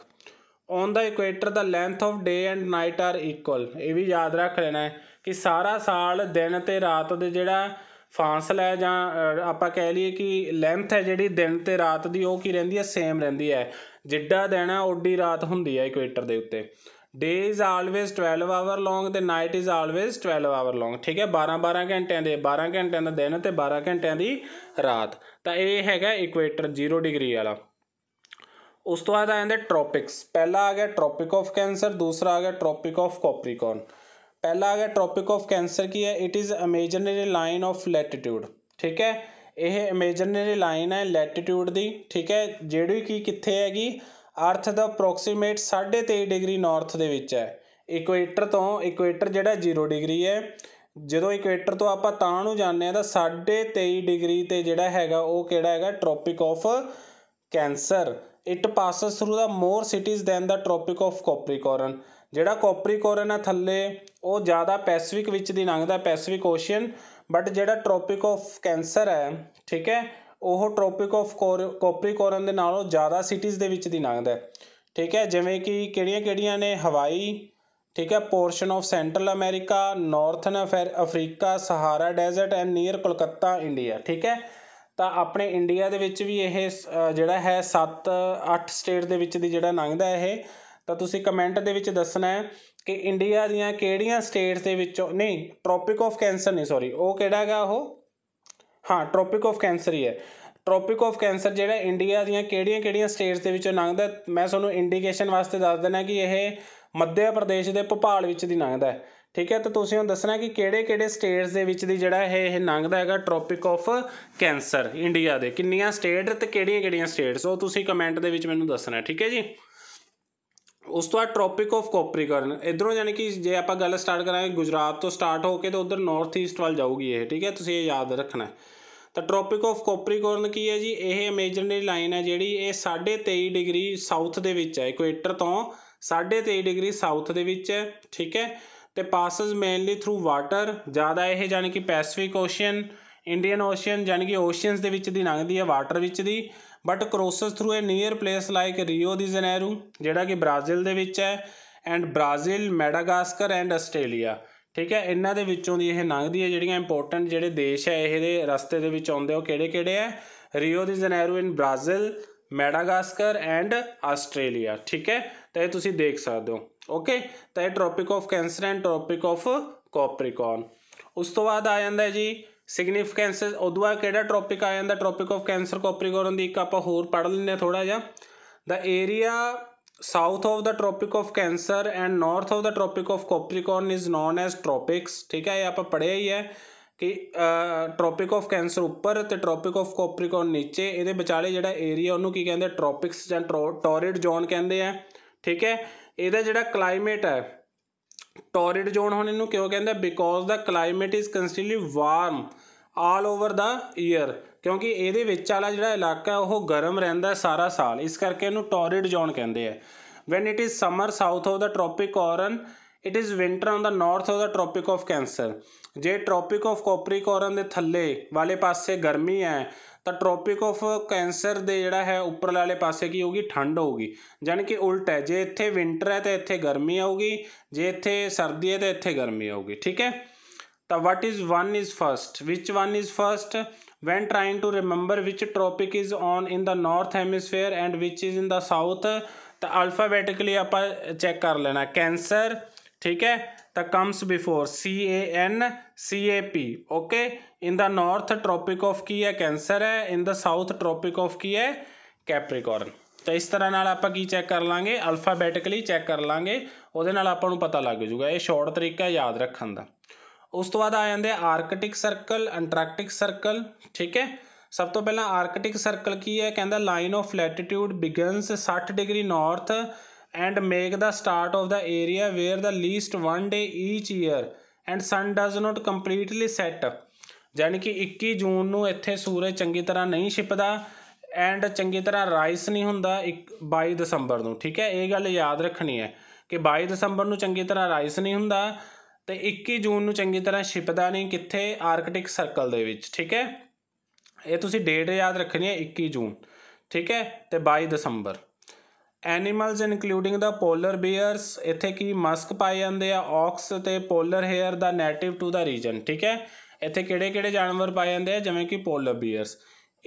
on the equator the length of day and night are equal ਇਹ ਵੀ ਯਾਦ ਰੱਖ ਲੈਣਾ ਹੈ ਕਿ ਸਾਰਾ ਸਾਲ ਦਿਨ ਤੇ ਰਾਤ ਦੇ ਜਿਹੜਾ ਫਾਸਲਾ ਹੈ ਜਾਂ ਆਪਾਂ ਕਹਿ ਲਈਏ ਕਿ ਲੈਂਥ ਹੈ ਜਿਹੜੀ ਦਿਨ ਤੇ ਰਾਤ ਦੀ ਉਹ ਕੀ ਰਹਿੰਦੀ ਹੈ ਸੇਮ ਰਹਿੰਦੀ ਹੈ ਜਿੱਡਾ ਦਿਨ ਹੈ ਓਡੀ ਰਾਤ ਹੁੰਦੀ ਹੈ ਇਕੁਏਟਰ ਦੇ ਉੱਤੇ day is always 12 hour long ਤੇ night is always 12 hour long ਠੀਕ ਹੈ 12 12 ਘੰਟਿਆਂ ਦੇ 12 ਘੰਟਿਆਂ ਦਾ ਦਿਨ ਤੇ 12 ਘੰਟਿਆਂ ਦੀ ਰਾਤ ਤਾਂ ਇਹ ਹੈਗਾ ਇਕੁਏਟਰ 0 ਡਿਗਰੀ ਵਾਲਾ ਉਸ ਤੋਂ ਬਾਅਦ ਆ ਜਾਂਦੇ ਟ੍ਰੋਪਿਕਸ ਪਹਿਲਾ ਆ ਗਿਆ ਟ੍ਰੋਪਿਕ ਆਫ ਕੈਂਸਰ ਦੂਸਰਾ ਆ ਗਿਆ ਟ੍ਰੋਪਿਕ ਆਫ ਕੋਪਰੀਕੌਨ ਪਹਿਲਾ ਆ ਗਿਆ ਟ੍ਰੋਪਿਕ ਆਫ ਕੈਂਸਰ ਕੀ ਹੈ it is imaginary line of latitude ਠੀਕ ਹੈ ਇਹ ਇਮੇਜਿਨਰੀ ਲਾਈਨ ਹੈ ਲੈਟੀਟਿਊਡ ਦੀ ਠੀਕ ਹੈ ਜਿਹੜੀ ਕੀ ਕਿੱਥੇ ਹੈਗੀ ਅਰਥ ਦਾ ਅਪਰੋਕਸੀਮੇਟ 23.5 ਡਿਗਰੀ ਨਾਰਥ ਦੇ ਵਿੱਚ ਹੈ ਇਕੁਏਟਰ ਤੋਂ ਇਕੁਏਟਰ ਜਿਹੜਾ 0 ਡਿਗਰੀ ਹੈ ਜਦੋਂ ਇਕੁਏਟਰ ਤੋਂ ਆਪਾਂ ਤਾਂ ਨੂੰ ਜਾਣਦੇ ਆ ਤਾਂ 23.5 ਡਿਗਰੀ ਤੇ ਜਿਹੜਾ ਹੈਗਾ ਉਹ ਕਿਹੜਾ ਹੈਗਾ tropic of cancer it passes through the more cities than the tropic of capricorn ਜਿਹੜਾ ਕੋਪਰੀਕੋਰਨ ਆ ਥੱਲੇ ਉਹ ਜ਼ਿਆਦਾ ਪੈਸੀਫਿਕ ਵਿੱਚ ਦੀ ਲੰਘਦਾ ਪੈਸੀਫਿਕ ਓਸ਼ੀਅਨ ਬਟ ਜਿਹੜਾ ਟ੍ਰੋਪਿਕ ਆਫ ਕੈਂਸਰ ਹੈ ਠੀਕ ਹੈ ਉਹ ਟ੍ਰੋਪਿਕ ਆਫ ਕੋਪਰੀਕੋਰਨ ਦੇ ਨਾਲੋਂ ਜ਼ਿਆਦਾ ਸਿਟੀਜ਼ ਦੇ ਵਿੱਚ ਦੀ ਲੰਘਦਾ ਠੀਕ ਹੈ ਜਿਵੇਂ ਕਿ ਕਿਹੜੀਆਂ-ਕਿਹੜੀਆਂ ਨੇ ਹਵਾਈ ਠੀਕ ਹੈ portion of central America northern Africa Sahara desert and near Kolkata India ਠੀਕ ਹੈ ਤਾਂ ਆਪਣੇ ਇੰਡੀਆ ਦੇ ਵਿੱਚ ਵੀ ਇਹ ਜਿਹੜਾ ਹੈ 7 8 ਸਟੇਟ ਦੇ ਵਿੱਚ ਦੀ ਜਿਹੜਾ ਲੰਘਦਾ ਇਹ ਤਾਂ ਤੁਸੀਂ ਕਮੈਂਟ ਦੇ ਵਿੱਚ ਦੱਸਣਾ ਹੈ ਕਿ ਇੰਡੀਆ ਦੀਆਂ ਕਿਹੜੀਆਂ ਸਟੇਟਸ ਦੇ ਵਿੱਚੋਂ ਨਹੀਂ ਟ੍ਰੋਪਿਕ ਆਫ ਕੈਂਸਰ ਨਹੀਂ ਸੌਰੀ ਉਹ ਕਿਹੜਾ ਹੈਗਾ ਉਹ ਹਾਂ ਟ੍ਰੋਪਿਕ ਆਫ ਕੈਂਸਰ ਹੀ ਹੈ ਟ੍ਰੋਪਿਕ ਆਫ ਕੈਂਸਰ ਜਿਹੜਾ ਇੰਡੀਆ ਦੀਆਂ ਕਿਹੜੀਆਂ-ਕਿਹੜੀਆਂ ਸਟੇਟਸ ਦੇ ਵਿੱਚੋਂ ਲੰਘਦਾ ਮੈਂ ਤੁਹਾਨੂੰ ਇੰਡੀਕੇਸ਼ਨ ਵਾਸਤੇ ਦੱਸ ਦਿੰਦਾ ਕਿ ਇਹ ਮੱਧ ਪ੍ਰਦੇਸ਼ ਦੇ ਭੋਪਾਲ ਵਿੱਚ ਦੀ ਲੰਘਦਾ ਹੈ ਠੀਕ ਹੈ ਤਾਂ ਤੁਸੀਂ ਹੁਣ ਦੱਸਣਾ ਕਿ ਕਿਹੜੇ ਕਿਹੜੇ ਸਟੇਟਸ ਦੇ ਵਿੱਚ ਦੀ ਜਿਹੜਾ ਇਹ ਇਹ ਲੰਘਦਾ ਹੈਗਾ ਟ੍ਰੋਪਿਕ ਆਫ ਕੈਂਸਰ ਇੰਡੀਆ ਦੇ ਕਿੰਨੀਆਂ ਸਟੇਟ ਤੇ ਕਿਹੜੀਆਂ ਕਿਹੜੀਆਂ ਸਟੇਟਸ ਉਹ ਤੁਸੀਂ ਕਮੈਂਟ ਦੇ ਵਿੱਚ ਮੈਨੂੰ ਦੱਸਣਾ ਠੀਕ ਹੈ ਜੀ ਉਸ ਤੋਂ ਬਾਅਦ ਟ੍ਰੋਪਿਕ ਆਫ ਕੋਪਰੀਕਰਨ ਇਧਰੋਂ ਯਾਨੀ ਕਿ ਜੇ ਆਪਾਂ ਗੱਲ ਸਟਾਰਟ ਕਰਾਂਗੇ ਗੁਜਰਾਤ ਤੋਂ ਸਟਾਰਟ ਹੋ ਕੇ ਤੇ ਉਧਰ ਨਾਰਥ ਈਸਟ ਵੱਲ ਜਾਊਗੀ ਇਹ ਠੀਕ ਹੈ ਤੁਸੀਂ ਇਹ ਯਾਦ ਰੱਖਣਾ ਤਾਂ ਟ੍ਰੋਪਿਕ ਆਫ ਕੋਪਰੀਕਰਨ ਕੀ ਹੈ ਜੀ ਇਹ ਇਮੇਜਿਨਰੀ ਲਾਈਨ ਹੈ ਜਿਹੜੀ ਇਹ 23.5 ਡਿਗਰੀ ਸਾਊਥ ਦੇ ਵਿੱਚ ਹੈ ਇਕੁਏਟਰ ਤੋਂ 23.5 ਡਿਗਰੀ ਸਾਊਥ ਦੇ ਵਿੱਚ ਹੈ ਠੀਕ ਹੈ ਤੇ ਪਾਸਸ ਮੇਨਲੀ ਥਰੂ ਵਾਟਰ ਜ਼ਿਆਦਾ ਇਹ ਯਾਨੀ ਕਿ ਪੈਸੀਫਿਕ ਓਸ਼ੀਅਨ ਇੰਡੀਅਨ ਓਸ਼ੀਅਨ ਯਾਨੀ ਕਿ ਓਸ਼ੀਅਨਸ ਦੇ ਵਿੱਚ ਦੀ ਲੰਘਦੀ ਹੈ ਵਾਟਰ ਵਿੱਚ ਦੀ but crosses through uh near place like Rio de Janeiro ਜਿਹੜਾ ਕਿ ਬ੍ਰਾਜ਼ੀਲ ਦੇ ਵਿੱਚ ਹੈ and Brazil Madagascar and Australia ਠੀਕ ਹੈ ਇਹਨਾਂ ਦੇ ਵਿੱਚੋਂ ਦੀ ਇਹ ਲੰਘਦੀ ਹੈ ਜਿਹੜੀਆਂ ਇੰਪੋਰਟੈਂਟ ਜਿਹੜੇ ਦੇਸ਼ ਹੈ ਇਹਦੇ ਰਸਤੇ ਦੇ ਵਿੱਚ ਆਉਂਦੇ ਉਹ ਕਿਹੜੇ ਕਿਹੜੇ ਹੈ Rio de Janeiro in Brazil Madagascar and Australia ਠੀਕ ਹੈ ਤਾਂ ਇਹ ਤੁਸੀਂ ਦੇਖ ਸਕਦੇ ਹੋ ਓਕੇ ਤਾਂ ਇਹ tropic of cancer and tropic of capricorn ਉਸ ਤੋਂ ਬਾਅਦ ਆ ਜਾਂਦਾ ਜੀ ਸਿਗਨੀਫੀਕੈਂਸ ਉਦੋਂ ਬਾਅਦ ਕਿਹੜਾ ਟ੍ਰੋਪਿਕ ਆ ਜਾਂਦਾ ਟ੍ਰੋਪਿਕ ਆਫ ਕੈਂਸਰ ਕੋਪਰੀਕੋਨ ਦੀ ਇੱਕ ਆਪਾਂ ਹੋਰ ਪੜ੍ਹ ਲੈਂਦੇ ਥੋੜਾ ਜਿਹਾ the area south of the tropic of cancer and north of the tropic of capricorn is known as tropics ਠੀਕ ਹੈ ਇਹ ਆਪਾਂ पढ़े ਹੀ ਹੈ ਕਿ ਟ੍ਰੋਪਿਕ ਆਫ ਕੈਂਸਰ ਉੱਪਰ ਤੇ ਟ੍ਰੋਪਿਕ ਆਫ ਕੋਪਰੀਕੋਨ ਨੀਚੇ ਇਹਦੇ ਵਿਚਾਲੇ ਜਿਹੜਾ ਏਰੀਆ ਉਹਨੂੰ ਕੀ ਕਹਿੰਦੇ ਟ੍ਰੋਪਿਕਸ ਜਾਂ ਟੋਰਿਡ ਜ਼ੋਨ ਕਹਿੰਦੇ ਆ ਠੀਕ ਹੈ ਇਹਦਾ ਜਿਹੜਾ ਕਲਾਈਮੇਟ ਹੈ ਟੋਰਿਡ ਜ਼ੋਨ ਹੁਣ ਇਹਨੂੰ ਕਿਉਂ ਕਹਿੰਦੇ because the climate is constantly warm all over the year ਕਿਉਂਕਿ ਇਹਦੇ ਵਿੱਚ ਵਾਲਾ ਜਿਹੜਾ ਇਲਾਕਾ ਉਹ ਗਰਮ ਰਹਿੰਦਾ ਸਾਰਾ ਸਾਲ ਇਸ ਕਰਕੇ ਇਹਨੂੰ ਟੋਰਿਡ ਜ਼ੋਨ ਕਹਿੰਦੇ ਆ when it is summer south of the tropic ਔਰਨ it is winter on the north of the tropic of cancer ਜੇ ਟ੍ਰੋਪਿਕ ਆਫ ਕੋਪਰਿਕੋਰਨ ਦੇ ਥੱਲੇ ਵਾਲੇ ਪਾਸੇ ਗਰਮੀ ਹੈ ਤਾਂ ਟ੍ਰੋਪਿਕ ਆਫ ਕੈਂਸਰ ਦੇ ਜਿਹੜਾ ਹੈ ਉੱਪਰਲੇ ਵਾਲੇ ਪਾਸੇ ਕੀ ਹੋਊਗੀ ਠੰਡ ਹੋਊਗੀ ਯਾਨੀ ਕਿ ਉਲਟ ਹੈ ਜੇ ਇੱਥੇ ਵਿੰਟਰ ਹੈ ਤਾਂ ਇੱਥੇ ਗਰਮੀ ਆਊਗੀ ਜੇ ਇੱਥੇ ਸਰਦੀ ਹੈ ਤਾਂ ਇੱਥੇ ਗਰਮੀ ਆਊਗੀ ਠੀਕ ਹੈ ਤਾਂ what is one is first which one is first when trying to remember which tropic is on in the north hemisphere and which is in the south ਤਾਂ ਅਲਫਾਬੈਟਿਕਲੀ ਆਪਾਂ ਚੈੱਕ ਕਰ ਲੈਣਾ ਕੈਂਸਰ ਠੀਕ ਹੈ that comes before C A N C A P okay in the north tropic of ਕੀ ਹੈ ਕੈਂਸਰ ਹੈ in the south tropic of ਕੀ ਹੈ ਕੈਪਰੀਕੋਰਨ ਤਾਂ ਇਸ ਤਰ੍ਹਾਂ ਨਾਲ ਆਪਾਂ ਕੀ ਚੈੱਕ ਕਰ ਲਾਂਗੇ ਅਲਫਾਬੈਟਿਕਲੀ ਚੈੱਕ ਕਰ ਲਾਂਗੇ ਉਹਦੇ ਨਾਲ ਆਪਾਂ ਨੂੰ ਪਤਾ ਲੱਗ ਜਾਊਗਾ ਇਹ ਸ਼ਾਰਟ ਤਰੀਕਾ ਯਾਦ ਰੱਖਣ ਦਾ ਉਸ ਤੋਂ ਬਾਅਦ ਆ ਜਾਂਦੇ ਆਰਕਟਿਕ ਸਰਕਲ ਅੰਟਾਰਕਟਿਕ ਸਰਕਲ ਠੀਕ ਹੈ ਸਭ ਤੋਂ ਪਹਿਲਾਂ ਆਰਕਟਿਕ ਸਰਕਲ ਕੀ ਹੈ ਕਹਿੰਦਾ line of latitude begins 60 degree north and make the start of the area where the least one day each year and sun does not completely set ਯਾਨੀ ਕਿ 21 ਜੂਨ ਨੂੰ ਇੱਥੇ ਸੂਰਜ ਚੰਗੀ ਤਰ੍ਹਾਂ ਨਹੀਂ ਛਿਪਦਾ ਐਂਡ ਚੰਗੀ ਤਰ੍ਹਾਂ ਰਾਈਸ ਨਹੀਂ ਹੁੰਦਾ 22 ਦਸੰਬਰ ਨੂੰ ਠੀਕ ਹੈ ਇਹ ਗੱਲ ਯਾਦ ਰੱਖਣੀ ਹੈ ਕਿ 22 ਦਸੰਬਰ ਨੂੰ ਚੰਗੀ ਤਰ੍ਹਾਂ ਰਾਈਸ ਨਹੀਂ ਹੁੰਦਾ ਤੇ 21 ਜੂਨ ਨੂੰ ਚੰਗੀ ਤਰ੍ਹਾਂ ਛਿਪਦਾ ਨਹੀਂ ਕਿੱਥੇ ਆਰਕਟਿਕ ਸਰਕਲ ਦੇ ਵਿੱਚ ਠੀਕ ਹੈ ਇਹ ਤੁਸੀਂ ਡੇਟ ਯਾਦ ਰੱਖਣੀ ਹੈ 21 ਜੂਨ ਠੀਕ ਹੈ ਤੇ 22 ਦਸੰਬਰ animals including the polar bears ਇੱਥੇ ਕੀ ਮਸਕ ਪਾਏ ਜਾਂਦੇ ਆ ਆਕਸ ਤੇ polar hare the native to the region ਠੀਕ ਹੈ ਇੱਥੇ ਕਿਹੜੇ ਕਿਹੜੇ ਜਾਨਵਰ ਪਾਏ ਜਾਂਦੇ ਆ ਜਿਵੇਂ ਕਿ polar bears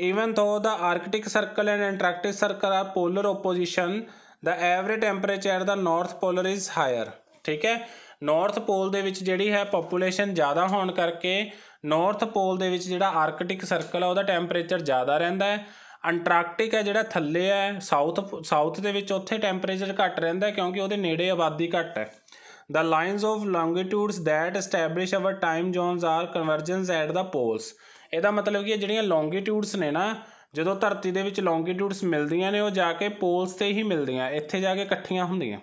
even though the arctic circle and antarctic circle ਆ polar opposition the average temperature the north polar is higher ਠੀਕ ਹੈ ਨਾਰਥ ਪੋਲ ਦੇ ਵਿੱਚ ਜਿਹੜੀ ਹੈ ਪੋਪੂਲੇਸ਼ਨ ਜ਼ਿਆਦਾ ਹੋਣ ਕਰਕੇ ਨਾਰਥ ਪੋਲ ਦੇ ਵਿੱਚ ਜਿਹੜਾ ਆਰਕਟਿਕ ਸਰਕਲ ਆ ਉਹਦਾ ਟੈਂਪਰੇਚਰ ਜ਼ਿਆਦਾ ਰਹਿੰਦਾ ਹੈ ਅੰਟਾਰਕਟਿਕ ਹੈ ਜਿਹੜਾ ਥੱਲੇ ਹੈ ਸਾਊਥ ਸਾਊਥ ਦੇ ਵਿੱਚ ਉੱਥੇ ਟੈਂਪਰੇਚਰ ਘੱਟ ਰਹਿੰਦਾ ਕਿਉਂਕਿ ਉਹਦੇ ਨੇੜੇ ਆਬਾਦੀ ਘੱਟ ਹੈ the lines of longitudes that establish our time zones are convergence at the poles ਇਹਦਾ ਮਤਲਬ ਕੀ ਹੈ ਜਿਹੜੀਆਂ ਲੌਂਗੀਟਿਊਡਸ ਨੇ ਨਾ ਜਦੋਂ ਧਰਤੀ ਦੇ ਵਿੱਚ ਲੌਂਗੀਟਿਊਡਸ ਮਿਲਦੀਆਂ ਨੇ ਉਹ ਜਾ ਕੇ ਪੋਲਸ ਤੇ ਹੀ ਮਿਲਦੀਆਂ ਇੱਥੇ ਜਾ ਕੇ ਇਕੱਠੀਆਂ ਹੁੰਦੀਆਂ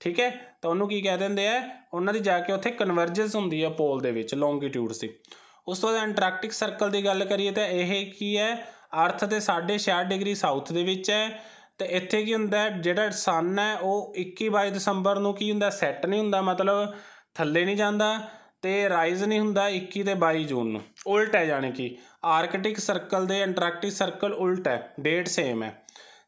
ਠੀਕ ਹੈ ਤਾਂ ਉਹਨੂੰ ਕੀ ਕਹਿ ਦਿੰਦੇ ਆ ਉਹਨਾਂ ਦੀ ਜਾ ਕੇ ਉੱਥੇ ਕਨਵਰਜੈਂਸ ਹੁੰਦੀ ਆ ਪੋਲ ਦੇ ਵਿੱਚ ਲੌਂਗੀਟਿਊਡਸ ਦੀ ਉਸ ਤੋਂ ਬਾਅਦ ਅੰਟਾਰਕਟਿਕ ਸਰਕਲ ਦੀ ਗੱਲ ਕਰੀਏ ਤਾਂ ਇਹ ਕੀ ਹੈ ਅਰਥ ਦੇ 66 ਡਿਗਰੀ ਸਾਊਥ ਦੇ ਵਿੱਚ ਹੈ ਤੇ ਇੱਥੇ ਕੀ ਹੁੰਦਾ ਜਿਹੜਾ ਸਨ ਹੈ ਉਹ 21 ਦਸੰਬਰ ਨੂੰ ਕੀ ਹੁੰਦਾ ਸੈੱਟ ਨਹੀਂ ਹੁੰਦਾ ਮਤਲਬ ਥੱਲੇ ਨਹੀਂ ਜਾਂਦਾ ਤੇ ਰਾਈਜ਼ ਨਹੀਂ ਹੁੰਦਾ 21 ਤੇ 22 ਜੂਨ ਨੂੰ ਉਲਟ ਹੈ ਜਾਨੀ ਕਿ ਆਰਕਟਿਕ ਸਰਕਲ ਦੇ ਐਂਟਾਰਕਟਿਕ ਸਰਕਲ ਉਲਟ ਹੈ ਡੇਟ ਸੇਮ ਹੈ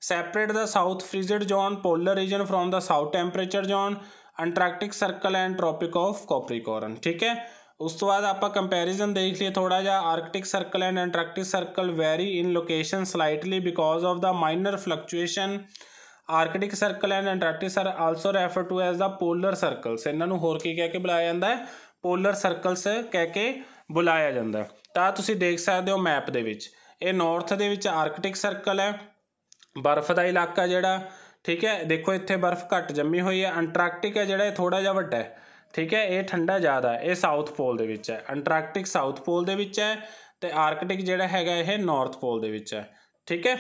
separate the south frigid zone polar region from the south temperature zone antarctic circle and tropic of capricorn ਠੀਕ ਹੈ ਉਸ ਤੋਂ ਬਾਅਦ ਆਪਾਂ ਕੰਪੈਰੀਜ਼ਨ ਦੇਖ ਲਈਏ ਥੋੜਾ ਜਿਹਾ arctic circle and antarctic circle vary in location slightly because of the minor fluctuation arctic circle and antarctic circle also refer to as the polar circles ਇਹਨਾਂ ਨੂੰ ਹੋਰ ਕੀ ਕਹਿ ਕੇ ਬੁਲਾਇਆ ਜਾਂਦਾ ਹੈ ਪੋਲਰ ਸਰਕਲਸ ਕਹਿ ਕੇ ਬੁਲਾਇਆ ਜਾਂਦਾ ਤਾਂ ਤੁਸੀਂ ਦੇਖ ਸਕਦੇ ਹੋ ਮੈਪ ਦੇ ਵਿੱਚ ਇਹ ਨਾਰਥ ਦੇ ਵਿੱਚ ਆਰਕਟਿਕ ਸਰਕਲ ਹੈ ਬਰਫ਼ ਦਾ ਇਲਾਕਾ ਜਿਹੜਾ ਠੀਕ ਹੈ ਦੇਖੋ ਇੱਥੇ ਬਰਫ਼ ਘੱਟ ਜੰਮੀ ਹੋਈ ਹੈ ਅੰਟਾਰਕਟਿਕ ਹੈ ਜਿਹੜਾ ਇਹ ਥੋੜਾ ਜਿਹਾ ਵੱਡਾ ਹੈ ਠੀਕ ਹੈ ਇਹ ਠੰਡਾ ਜ਼ਿਆਦਾ ਇਹ ਸਾਊਥ ਪੋਲ ਦੇ ਵਿੱਚ ਹੈ ਅੰਟਾਰਕਟਿਕ ਸਾਊਥ ਪੋਲ ਦੇ ਵਿੱਚ ਹੈ ਤੇ ਆਰਕਟਿਕ ਜਿਹੜਾ ਹੈਗਾ ਇਹ ਨਾਰਥ ਪੋਲ ਦੇ ਵਿੱਚ ਹੈ ਠੀਕ ਹੈ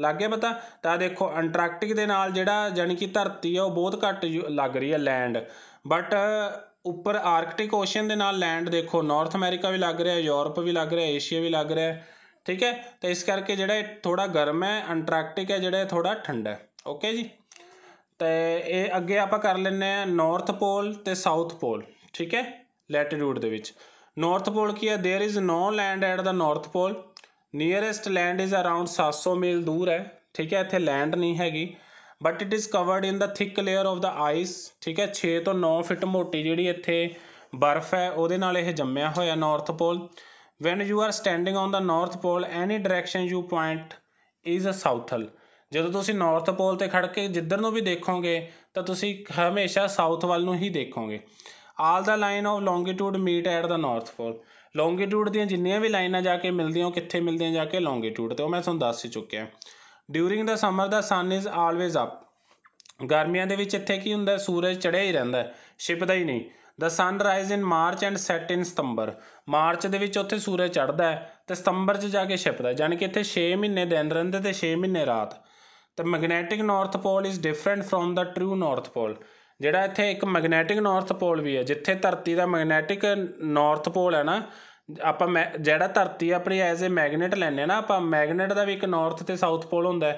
ਲੱਗ ਗਿਆ ਪਤਾ ਤਾਂ ਦੇਖੋ ਅੰਟਾਰਕਟਿਕ ਦੇ ਨਾਲ ਜਿਹੜਾ ਜਾਨੀ ਕਿ ਧਰਤੀ ਆ ਉਹ ਬਹੁਤ ਘੱਟ ਲੱਗ ਰਹੀ ਹੈ ਲੈਂਡ ਬਟ ਉੱਪਰ ਆਰਕਟਿਕ ਓਸ਼ਨ ਦੇ ਨਾਲ ਲੈਂਡ ਦੇਖੋ ਨਾਰਥ ਅਮਰੀਕਾ ਵੀ ਲੱਗ ਰਿਹਾ ਹੈ ਯੂਰਪ ਵੀ ਲੱਗ ਰਿਹਾ ਹੈ ਏਸ਼ੀਆ ਵੀ ਲੱਗ ਰਿਹਾ ਹੈ ਠੀਕ ਹੈ ਤਾਂ ਇਸ ਕਰਕੇ ਜਿਹੜਾ ਥੋੜਾ ਗਰਮ ਹੈ ਅੰਟਾਰਕਟਿਕ ਹੈ ਜਿਹੜਾ ਥੋੜਾ ਠੰਡਾ ਹੈ ਓਕੇ ਜੀ ਤੇ ਇਹ ਅੱਗੇ ਆਪਾਂ ਕਰ ਲੈਨੇ ਆ ਨਾਰਥ ਪੋਲ ਤੇ ਸਾਊਥ ਪੋਲ ਠੀਕ ਹੈ ਲੈਟੀਟਿਊਡ ਦੇ ਵਿੱਚ ਨਾਰਥ ਪੋਲ ਕੀ ਹੈ there is no land at the north pole nearest land is around 700 ਮੀਲ ਦੂਰ ਹੈ ਠੀਕ ਹੈ ਇੱਥੇ ਲੈਂਡ ਨਹੀਂ ਹੈਗੀ but it is covered in the thick layer of the ice ਠੀਕ ਹੈ 6 ਤੋਂ 9 ਫਿਟ ਮੋਟੀ ਜਿਹੜੀ ਇੱਥੇ ਬਰਫ਼ ਹੈ ਉਹਦੇ ਨਾਲ ਇਹ ਜੰਮਿਆ ਹੋਇਆ north pole when you are standing on the north pole any direction you point is uh southerly ਜਦੋਂ ਤੁਸੀਂ ਨਾਰਥ ਪੋਲ ਤੇ ਖੜ ਕੇ ਜਿੱਧਰ ਨੂੰ ਵੀ ਦੇਖੋਗੇ ਤਾਂ ਤੁਸੀਂ ਹਮੇਸ਼ਾ ਸਾਊਥ ਵੱਲ ਨੂੰ ਹੀ ਦੇਖੋਗੇ all the line of longitude meet at the north pole longitude ਦੀਆਂ ਜਿੰਨੀਆਂ ਵੀ ਲਾਈਨਾਂ ਜਾ ਕੇ ਮਿਲਦੀਆਂ ਉਹ ਕਿੱਥੇ ਮਿਲਦੀਆਂ ਜਾ ਕੇ ਲੌਂਗੀਟਿਊਡ ਤੇ ਉਹ ਮੈਂ ਤੁਹਾਨੂੰ ਦੱਸ ਹੀ ਚੁੱਕਿਆ during the summer the sun is always up ਗਰਮੀਆਂ ਦੇ ਵਿੱਚ ਇੱਥੇ ਕੀ ਹੁੰਦਾ ਸੂਰਜ ਚੜ੍ਹਿਆ ਹੀ ਰਹਿੰਦਾ ਛਿਪਦਾ ਹੀ ਨਹੀਂ the sun rise in March and set in September March ਦੇ ਵਿੱਚ ਉੱਥੇ ਸੂਰਜ ਚੜ੍ਹਦਾ ਹੈ ਤੇ ਸਤੰਬਰ 'ਚ ਜਾ ਕੇ ਛਿਪਦਾ ਯਾਨੀ ਕਿ ਇੱਥੇ 6 ਮਹੀਨੇ ਦਿਨ ਰਹਿੰਦੇ ਤੇ 6 ਮਹੀਨੇ ਰਾਤ ਤਾਂ magnetic north pole is different from the true north pole ਜਿਹੜਾ ਇੱਥੇ ਇੱਕ ਮੈਗਨੈਟਿਕ ਨਾਰਥ ਪੋਲ ਵੀ ਹੈ ਜਿੱਥੇ ਧਰਤੀ ਦਾ ਮੈਗਨੈਟਿਕ ਨਾਰਥ ਪੋਲ ਹੈ ਨਾ ਆਪਾਂ ਜਿਹੜਾ ਧਰਤੀ ਆਪਣੀ ਐਜ਼ ਅ ਮੈਗਨੇਟ ਲੈਨੇ ਨਾ ਆਪਾਂ ਮੈਗਨੇਟ ਦਾ ਵੀ ਇੱਕ ਨਾਰਥ ਤੇ ਸਾਊਥ ਪੋਲ ਹੁੰਦਾ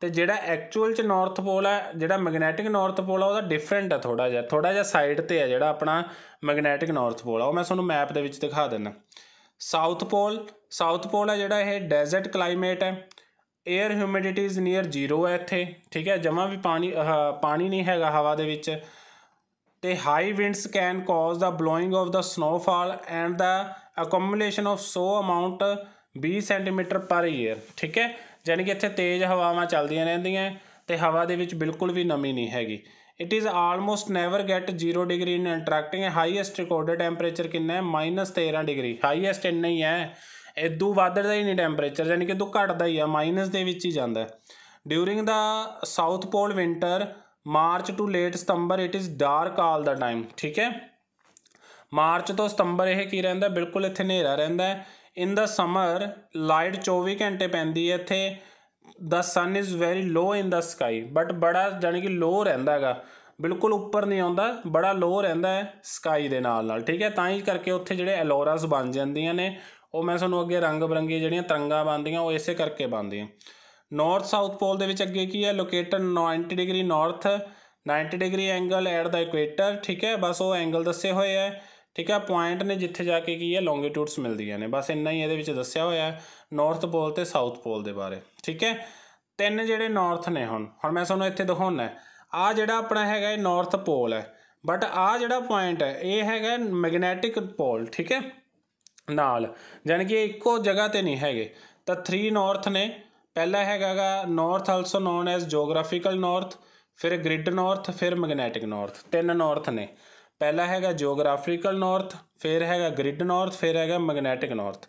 ਤੇ ਜਿਹੜਾ ਐਕਚੁਅਲ ਚ ਨਾਰਥ ਪੋਲ ਹੈ ਜਿਹੜਾ ਮੈਗਨੈਟਿਕ ਨਾਰਥ ਪੋਲ ਆ ਉਹਦਾ ਡਿਫਰੈਂਟ ਆ ਥੋੜਾ ਜਿਹਾ ਥੋੜਾ ਜਿਹਾ ਸਾਈਡ ਤੇ ਆ ਜਿਹੜਾ ਆਪਣਾ ਮੈਗਨੈਟਿਕ ਨਾਰਥ ਪੋਲ ਆ ਉਹ ਮੈਂ ਤੁਹਾਨੂੰ ਮੈਪ ਦੇ ਵਿੱਚ ਦਿਖਾ ਦਿੰਦਾ ਸਾਊਥ ਪੋਲ ਸਾਊਥ ਪੋਲ ਆ ਜਿਹੜਾ ਇਹ ਡੈਜ਼ਰਟ ਕਲਾਈਮੇਟ ਹੈ ਏਅਰ ਹਿਊਮਿਡਿਟੀ ਇਜ਼ ਨੀਅਰ 0 ਹੈ ਇੱਥੇ ਠੀਕ ਹੈ ਜਮਾ ਵੀ ਪਾਣੀ ਪਾਣੀ ਨਹੀਂ ਹੈਗਾ ਹਵਾ ਦੇ ਵਿੱਚ ਤੇ high winds can cause the blowing of the snowfall and the accumulation of snow amount 20 centimeter per year ਠੀਕ ਹੈ ਯਾਨੀ ਕਿ ਇੱਥੇ ਤੇਜ਼ ਹਵਾਵਾਂ ਚੱਲਦੀਆਂ ਰਹਿੰਦੀਆਂ ਤੇ ਹਵਾ ਦੇ ਵਿੱਚ ਬਿਲਕੁਲ ਵੀ ਨਮੀ ਨਹੀਂ ਹੈਗੀ it is almost never get 0 degree in Antarctica highest recorded temperature ਕਿੰਨਾ ਹੈ -13 ਡਿਗਰੀ ਹਾਈਐਸਟ ਇੰਨਾ ਹੀ ਹੈ ਇਦੋਂ ਵਧਦਾ ਹੀ ਨਹੀਂ ਟੈਂਪਰੇਚਰ ਯਾਨੀ ਕਿ ਇਦੋਂ ਘਟਦਾ ਹੀ ਆ ਮਾਈਨਸ ਦੇ ਵਿੱਚ ਹੀ ਜਾਂਦਾ during the south pole winter March to late September it is dark all the time ਠੀਕ ਹੈ ਮਾਰਚ ਤੋਂ ਸਤੰਬਰ ਇਹ ਕੀ ਰਹਿੰਦਾ ਬਿਲਕੁਲ ਇੱਥੇ ਹਨੇਰਾ ਰਹਿੰਦਾ ਇਨ ਦਾ ਸਮਰ ਲਾਈਟ 24 ਘੰਟੇ ਪੈਂਦੀ ਹੈ ਇੱਥੇ the sun is very low in the sky but ਬੜਾ ਯਾਨੀ ਕਿ ਲੋ ਰਹਿੰਦਾ ਹੈਗਾ ਬਿਲਕੁਲ ਉੱਪਰ ਨਹੀਂ ਆਉਂਦਾ ਬੜਾ ਲੋ ਰਹਿੰਦਾ ਹੈ ਸਕਾਈ ਦੇ ਨਾਲ ਨਾਲ ਠੀਕ ਹੈ ਤਾਂ ਹੀ ਕਰਕੇ ਉੱਥੇ ਜਿਹੜੇ ਐਲੋਰਾਸ ਬਣ ਜਾਂਦੀਆਂ ਨੇ ਉਹ ਮੈਂ ਤੁਹਾਨੂੰ ਅੱਗੇ ਰੰਗ ਬਰੰਗੀ ਜਿਹੜੀਆਂ ਤਰੰਗਾਂ ਬੰਦੀਆਂ ਉਹ ਇਸੇ ਕਰਕੇ ਬੰਦੀਆਂ ਨਾਰਥ ਸਾਊਥ ਪੋਲ ਦੇ ਵਿੱਚ ਅੱਗੇ ਕੀ ਹੈ located 90 degree north 90 degree angle at the equator ਠੀਕ ਹੈ ਬਸ ਉਹ ਐਂਗਲ ਦੱਸੇ ਹੋਏ ਆ ਠੀਕ ਹੈ ਪੁਆਇੰਟ ਨੇ ਜਿੱਥੇ ਜਾ ਕੇ ਕੀ ਹੈ ਲੌਂਗੀਟਿਊਡਸ ਮਿਲਦੀਆਂ ਨੇ ਬਸ ਇੰਨਾ ਹੀ ਇਹਦੇ ਵਿੱਚ ਦੱਸਿਆ ਹੋਇਆ ਹੈ ਨਾਰਥ ਪੋਲ ਤੇ ਸਾਊਥ ਪੋਲ ਦੇ ਬਾਰੇ ਠੀਕ ਹੈ ਤਿੰਨ ਜਿਹੜੇ ਨਾਰਥ ਨੇ ਹੁਣ ਹੁਣ ਮੈਂ ਤੁਹਾਨੂੰ ਇੱਥੇ ਦਿਖਾਉਣਾ ਆ ਜਿਹੜਾ ਆਪਣਾ ਹੈਗਾ ਇਹ ਨਾਰਥ ਪੋਲ ਹੈ ਬਟ ਆ ਜਿਹੜਾ ਪੁਆਇੰਟ ਹੈ ਇਹ ਹੈਗਾ ਮੈਗਨੈਟਿਕ ਪੋਲ ਠੀਕ ਹੈ ਨਾਲ ਯਾਨੀ ਕਿ ਇੱਕੋ ਜਗ੍ਹਾ ਤੇ ਨਹੀਂ ਹੈਗੇ ਤਾਂ 3 ਨਾਰਥ ਨੇ ਪਹਿਲਾ ਹੈਗਾਗਾ north also known as geographical north ਫਿਰ ਗ੍ਰਿਡ ਨਾਰਥ ਫਿਰ ਮੈਗਨੈਟਿਕ ਨਾਰਥ ਤਿੰਨ ਨਾਰਥ ਨੇ ਪਹਿਲਾ ਹੈਗਾ ਜੀਓਗ੍ਰਾਫੀਕਲ ਨਾਰਥ ਫਿਰ ਹੈਗਾ ਗ੍ਰਿਡ ਨਾਰਥ ਫਿਰ ਹੈਗਾ ਮੈਗਨੈਟਿਕ ਨਾਰਥ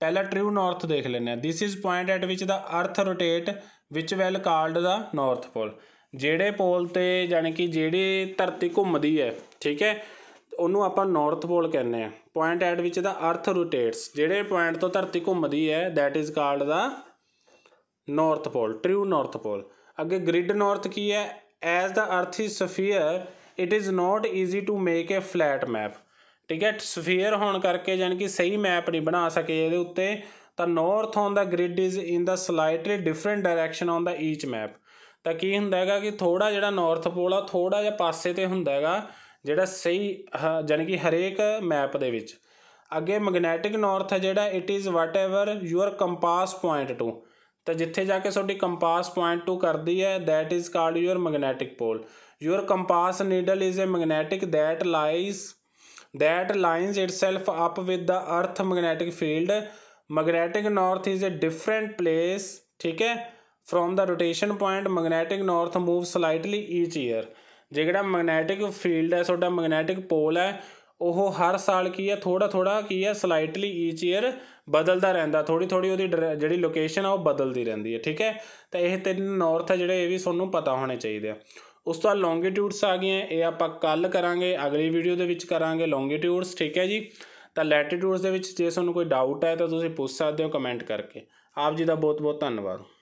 ਪਹਿਲਾ ਟ੍ਰੂ ਨਾਰਥ ਦੇਖ ਲੈਂਦੇ ਆ this is point at which the earth rotate which well called the north pole ਜਿਹੜੇ ਪੋਲ ਤੇ ਯਾਨੀ ਕਿ ਜਿਹੜੀ ਧਰਤੀ ਘੁੰਮਦੀ ਹੈ ਠੀਕ ਹੈ ਉਹਨੂੰ ਆਪਾਂ ਨਾਰਥ ਪੋਲ ਕਹਿੰਦੇ ਆ ਪੁਆਇੰਟ ਐਟ ਵਿੱਚ ਦਾ ਅਰਥ ਰੋਟੇਟਸ ਜਿਹੜੇ ਪੁਆਇੰਟ ਤੋਂ ਧਰਤੀ ਘੁੰਮਦੀ ਹੈ that is called the north pole true north pole ਅੱਗੇ ਗ੍ਰਿਡ ਨਾਰਥ ਕੀ ਹੈ as the earth is sphere it is not easy to make a flat map ਠੀਕ ਹੈ ਸਫੀਅਰ ਹੋਣ ਕਰਕੇ ਜਾਨ ਕਿ ਸਹੀ ਮੈਪ ਨਹੀਂ ਬਣਾ ਸਕੇ ਇਹਦੇ ਉੱਤੇ ਤਾਂ north on the grid is in the slightly different direction on the each map ਤਾਂ ਕੀ ਹੁੰਦਾ ਹੈਗਾ ਕਿ ਥੋੜਾ ਜਿਹੜਾ ਨਾਰਥ ਪੋਲ ਆ ਥੋੜਾ ਜਿਹਾ ਪਾਸੇ ਤੇ ਹੁੰਦਾ ਹੈਗਾ ਜਿਹੜਾ ਸਹੀ ਯਾਨੀ ਕਿ ਹਰੇਕ ਮੈਪ ਦੇ ਵਿੱਚ ਅੱਗੇ ਮੈਗਨੈਟਿਕ ਨਾਰਥ ਹੈ ਜਿਹੜਾ it is whatever your compass point to ਤਾਂ ਜਿੱਥੇ ਜਾ ਕੇ ਤੁਹਾਡੀ ਕੰਪਾਸ ਪੁਆਇੰਟ ਟੂ ਕਰਦੀ ਹੈ that is called your magnetic pole your compass needle is a magnetic that lies that lines itself up with the earth magnetic field magnetic north is a different place ਠੀਕ ਹੈ from the rotation point magnetic north move slightly each year ਜੇ ਜਿਹੜਾ ਮੈਗਨੈਟਿਕ ਫੀਲਡ ਹੈ ਤੁਹਾਡਾ ਮੈਗਨੈਟਿਕ ਪੋਲ ਹੈ ਉਹ ਹਰ ਸਾਲ ਕੀ ਹੈ ਥੋੜਾ ਥੋੜਾ ਕੀ ਹੈ ਸਲਾਈਟਲੀ ਈਚ ਈਅਰ ਬਦਲਦਾ ਰਹਿੰਦਾ ਥੋੜੀ ਥੋੜੀ ਉਹਦੀ ਜਿਹੜੀ ਲੋਕੇਸ਼ਨ ਆ ਉਹ ਬਦਲਦੀ ਰਹਿੰਦੀ ਹੈ ਠੀਕ ਹੈ ਤਾਂ ਇਹ ਤਿੰਨ ਨਾਰਥ ਹੈ ਜਿਹੜੇ ਇਹ ਵੀ ਤੁਹਾਨੂੰ ਪਤਾ ਹੋਣੇ ਚਾਹੀਦੇ ਆ ਉਸ ਤੋਂ ਬਾਅਦ ਲੌਂਗੀਟਿਊਡਸ ਆ ਗਈਆਂ ਇਹ ਆਪਾਂ ਕੱਲ ਕਰਾਂਗੇ ਅਗਲੀ ਵੀਡੀਓ ਦੇ ਵਿੱਚ ਕਰਾਂਗੇ ਲੌਂਗੀਟਿਊਡਸ ਠੀਕ ਹੈ ਜੀ ਤਾਂ ਲੈਟੀਟਿਊਡਸ ਦੇ ਵਿੱਚ ਜੇ ਤੁਹਾਨੂੰ ਕੋਈ ਡਾਊਟ ਹੈ ਤਾਂ ਤੁਸੀਂ ਪੁੱਛ ਸਕਦੇ ਹੋ ਕਮੈਂਟ ਕਰਕੇ ਆਪ ਜੀ ਦਾ ਬਹੁਤ ਬਹੁਤ ਧੰਨਵਾਦ